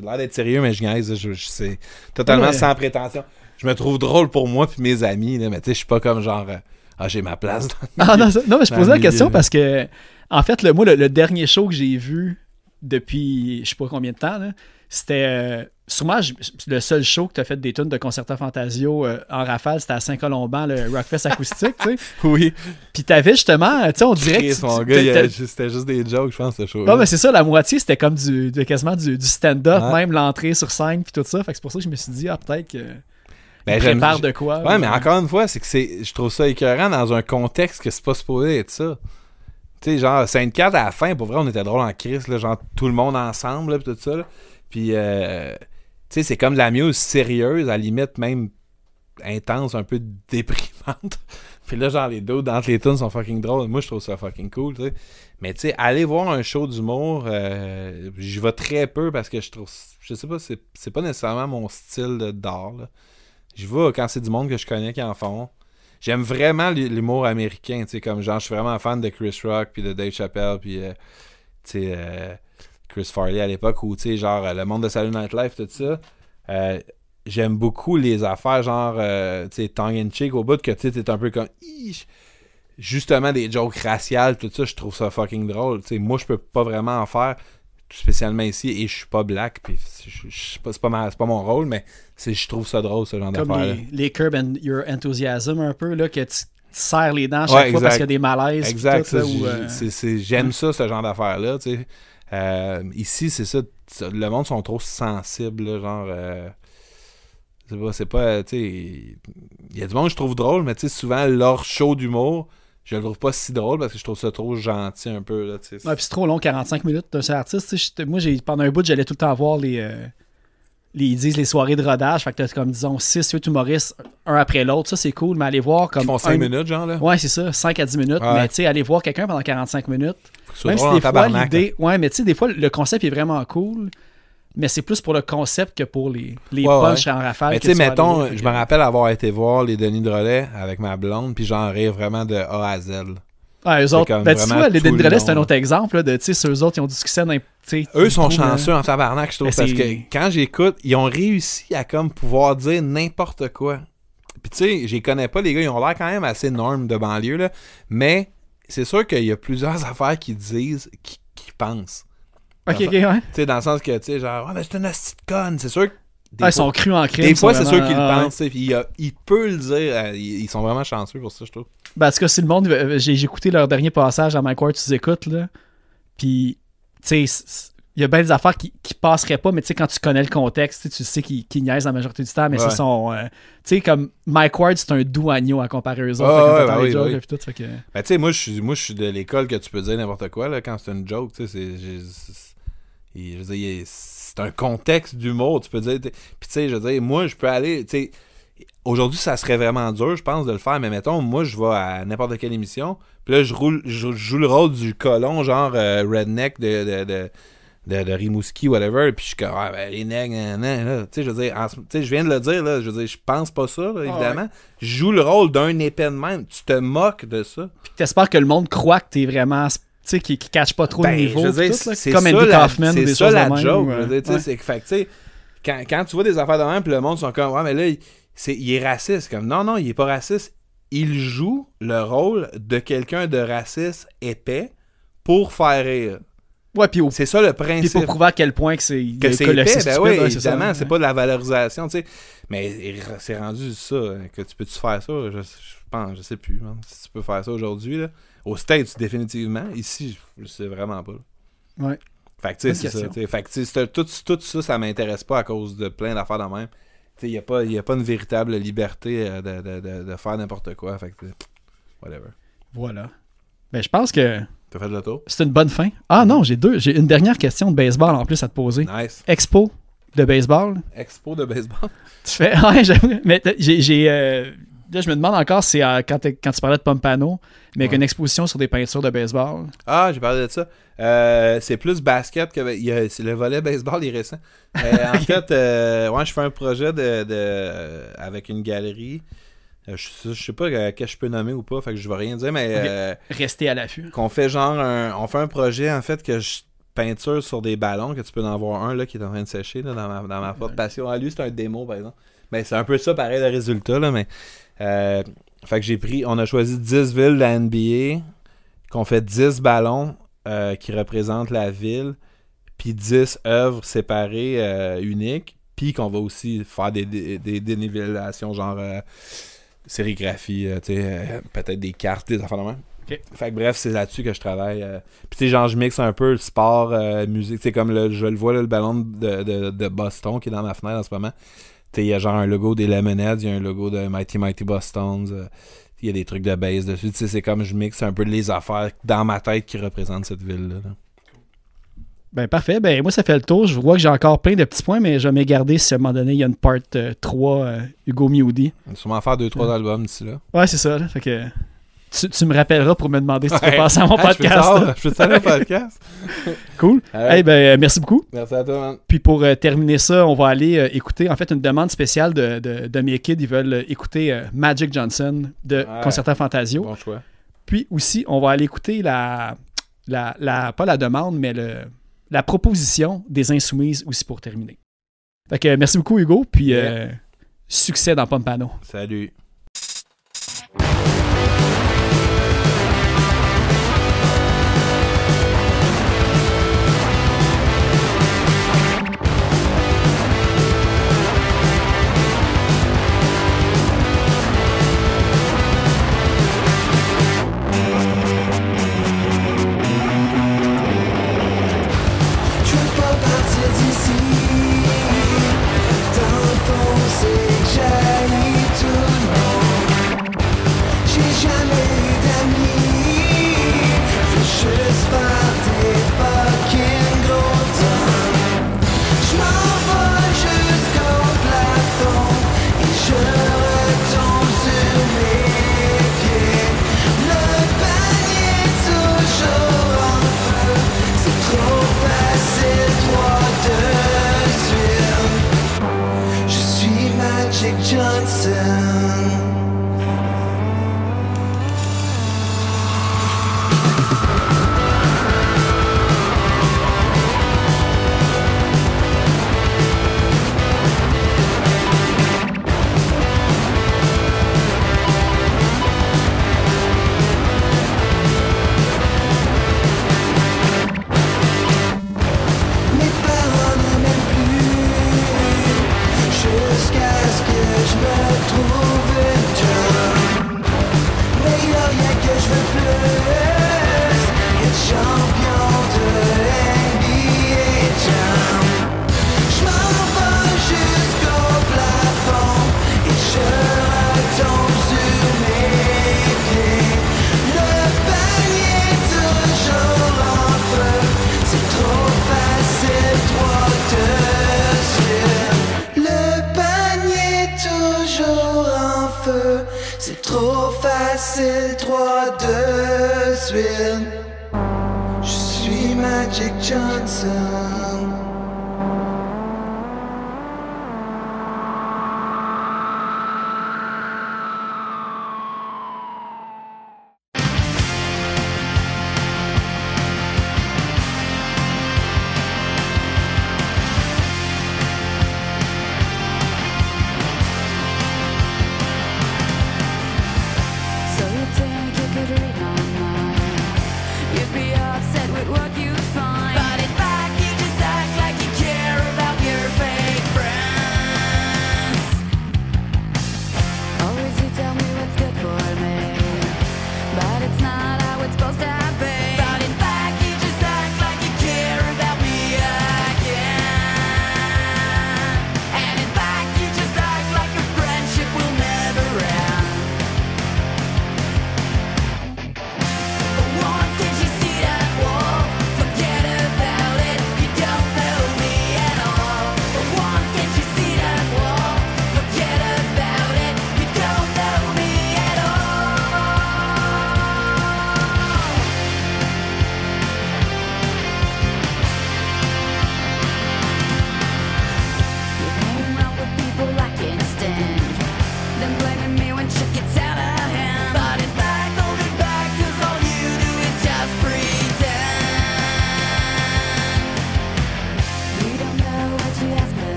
[SPEAKER 2] l'air d'être sérieux, mais je gagne. C'est totalement sans prétention je me trouve drôle pour moi puis mes amis, là, mais tu sais, je suis pas comme genre, euh, ah, j'ai ma place. Ah, non, non, mais je posais la question parce
[SPEAKER 1] que, en fait, le, moi, le, dernier show que j'ai vu depuis je sais pas combien de temps, c'était euh, sûrement le seul show que tu as fait des tunes de Concerto Fantasio euh, en rafale, c'était à Saint-Colomban, le Rockfest acoustique, tu sais. Oui. Puis t'avais justement, tu sais, on dirait que.
[SPEAKER 2] c'était juste des jokes, je pense, ce show. Non, mais c'est
[SPEAKER 1] ça, la moitié, c'était comme du, quasiment du, stand-up, même l'entrée sur scène, puis tout ça. Fait c'est pour ça que je me suis dit, ah, peut-être que. Ben, prépare de quoi.
[SPEAKER 3] Ouais, mais hein?
[SPEAKER 2] encore une fois, c'est que c'est, je trouve ça écœurant dans un contexte que c'est pas supposé être ça. Tu sais, genre, Sainte-Carte, à la fin, pour vrai, on était drôle en crise, là, genre, tout le monde ensemble, tout ça, Puis, euh, tu sais, c'est comme de la muse sérieuse, à limite même intense, un peu déprimante. Puis là, genre, les deux dans les tunes sont fucking drôles. Moi, je trouve ça fucking cool, tu sais. Mais tu sais, aller voir un show d'humour, euh, j'y vais très peu parce que je trouve. Je sais pas, c'est pas nécessairement mon style d'art, là. Je vois quand c'est du monde que je connais qui en font. J'aime vraiment l'humour américain, tu sais, comme genre, je suis vraiment fan de Chris Rock, puis de Dave Chappelle, puis, euh, tu sais, euh, Chris Farley à l'époque, ou, tu sais, genre, euh, le monde de Salut Night tout ça. J'aime beaucoup les affaires, genre, tu sais, tongue in cheek, au bout que, tu sais, un peu comme, justement, des jokes raciales, tout ça, je trouve ça fucking drôle, tu sais, moi, je peux pas vraiment en faire, spécialement ici et je suis pas black puis c'est pas, pas, mon rôle mais je trouve ça drôle ce genre d'affaire les, les curb
[SPEAKER 1] and your enthusiasm un peu là que tu serres les dents chaque fois parce qu'il y a des malaises exact euh,
[SPEAKER 2] j'aime ça ce genre d'affaire là euh, ici c'est ça le monde sont trop sensibles genre euh, c'est pas c'est pas tu il y a du monde que je trouve drôle mais tu sais souvent leur show d'humour je le trouve pas si drôle parce que je trouve ça trop gentil un peu. Là, ouais, puis
[SPEAKER 1] c'est trop long, 45 minutes d'un seul artiste. Moi, pendant un bout, j'allais tout le temps voir les. Euh, ils disent les soirées de rodage. Fait que t'as comme, disons, 6, 8 humoristes, un après l'autre. Ça, c'est cool, mais aller voir comme. Ils font 5 minutes, genre, là. Ouais, c'est ça, 5 à 10 minutes. Mais tu sais, aller voir quelqu'un pendant 45 minutes. Même si des fois, l'idée. Hein. Ouais, mais tu sais, des fois, le concept est vraiment cool mais c'est plus pour le concept que pour les, les punchs en rafale. Mais tu sais, mettons, je euh,
[SPEAKER 2] me rappelle avoir été voir les Denis de avec ma blonde, puis j'en rire vraiment de A à Z. Ah, eux autres, ben, tu vois, les Denis Relais, c'est un autre exemple. Tu sais, ceux autres, ils ont du succès Eux sont chanceux en tabarnak, je trouve, ben, parce que quand j'écoute, ils ont réussi à comme pouvoir dire n'importe quoi. Puis tu sais, je les connais pas, les gars, ils ont l'air quand même assez normes de banlieue, là, mais c'est sûr qu'il y a plusieurs affaires qui disent, qu'ils pensent.
[SPEAKER 1] Ok, ok, ouais. Tu
[SPEAKER 2] sais, dans le sens que, tu sais, genre, ah, mais c'est une astite conne. C'est sûr que. Ah, ils sont crus en crime. Des fois, c'est sûr qu'ils le ah, pensent. Puis, ils peuvent le dire. Euh, ils sont vraiment chanceux pour ça, je trouve.
[SPEAKER 1] parce ben, que si le monde. Euh, j'ai écouté leur dernier passage à Mike Ward, tu écoutes, là. Puis, tu sais, il y a bien des affaires qui, qui passeraient pas, mais tu sais, quand tu connais le contexte, tu sais qu'ils niaisent la majorité du temps, mais ce sont. Euh, tu sais, comme Mike Ward, c'est un doux agneau à comparer aux autres. tu
[SPEAKER 2] sais, moi, je suis de l'école que tu peux dire n'importe quoi là, quand c'est une joke. Tu sais, c'est un contexte d'humour, tu peux dire. Puis tu sais, je veux moi, je peux aller. aujourd'hui, ça serait vraiment dur, je pense, de le faire, mais mettons, moi, je vais à n'importe quelle émission, puis là, je, roule, je, joue le rôle du colon, genre euh, redneck de, de, de Rimouski, whatever, puis je suis comme, ah, ben, les nègres, tu sais, je veux dire, je viens de le dire, là, je veux dire, je pense pas ça, ah, évidemment. Je joue le rôle d'un épée de même, tu te moques de ça.
[SPEAKER 1] Puis espères que le monde croit que t'es vraiment tu sais, qui, qui cache pas trop le ben, niveau. tout, comme Andy Kaufman ou des ça, choses la C'est ça
[SPEAKER 2] la joke, quand, quand tu vois des affaires de même, puis le monde sont comme, ouais, mais là, il est, il est raciste. Comme, non, non, il est pas raciste. Il joue le rôle de quelqu'un de raciste épais pour faire rire. Ouais, puis c'est ça le principe. Puis pour prouver à quel point que c'est que c'est ben oui, évidemment, c'est pas de la valorisation, tu sais. Mais c'est rendu ça hein, que tu peux tu faire ça, je, pense, je sais plus, hein, si tu peux faire ça aujourd'hui là. Au States, définitivement. Ici, je sais vraiment pas. Ouais. Fait que, tu sais, c'est ça. Fait que, tout, tout ça, ça m'intéresse pas à cause de plein d'affaires le même. Il n'y a, pas, a pas une véritable liberté euh, de, faire n'importe quoi. Fait que, whatever. Voilà.
[SPEAKER 1] mais ben, je pense que. as fait le tour? C'est une bonne fin. Ah non, j'ai deux. J'ai une dernière question de baseball en plus à te poser. Nice. Expo de baseball. Expo de baseball. Tu fais. Ouais, mais j'ai. Euh, je me demande encore si euh, quand, tu parlais de Pompano, mais qu'une avec une exposition sur des peintures de baseball.
[SPEAKER 2] Ah, j'ai parlé de ça. Euh, c'est plus basket que ben, le volet baseball est récent. Euh, en fait, je fais un projet de, avec une galerie. Je, sais pas qu'est-ce que je peux nommer ou pas, fait que je vais rien dire, mais rester à l'affût. Qu'on fait genre on fait un projet en fait que je peinture sur des ballons, que tu peux en avoir un là qui est en train de sécher dans ma, dans porte passion. à ah, lui c'est un démo par exemple. Mais ben, c'est un peu ça pareil le résultat là, mais euh, fait que j'ai pris, on a choisi 10 villes de la NBA, qu'on fait 10 ballons euh, qui représentent la ville, puis 10 œuvres séparées, euh, uniques, puis qu'on va aussi faire des, des, dénivellations, genre sérigraphie, peut-être des cartes, des affaires de Fait que bref, c'est là-dessus que je travaille. Puis tu genre, je mixe un peu le sport, musique. C'est comme je le vois, le ballon de, Boston qui est dans ma fenêtre en ce moment il y a genre un logo des Lemonheads, il y a un logo de Mighty Mighty Boston's. Euh, il y a des trucs de base dessus. c'est comme je mixe un peu les affaires dans ma tête qui représentent cette ville-là.
[SPEAKER 1] Ben parfait. Ben moi ça fait le tour. Je vois que j'ai encore plein de petits points, mais je vais me garder si à un moment donné il y a une part 3 euh, euh, Hugo Mewdy
[SPEAKER 2] On va sûrement faire 2-3 albums d'ici là.
[SPEAKER 1] Ouais, c'est ça. Fait que tu, me rappelleras pour me demander si tu peux passer à mon podcast. Ah, je peux faire podcast. cool. Ah ben, euh, merci beaucoup. Merci à toi, Puis pour euh, terminer ça, on va aller euh, écouter en fait une demande spéciale de, de, de mes kids. Ils veulent écouter Magic Johnson de ouais. Fantasio. Bon choix. Puis aussi, on va aller écouter la, la, pas la demande, mais le, la proposition des Insoumises aussi pour terminer. Fait que merci beaucoup, Hugo. Puis succès dans Pompano.
[SPEAKER 2] Salut.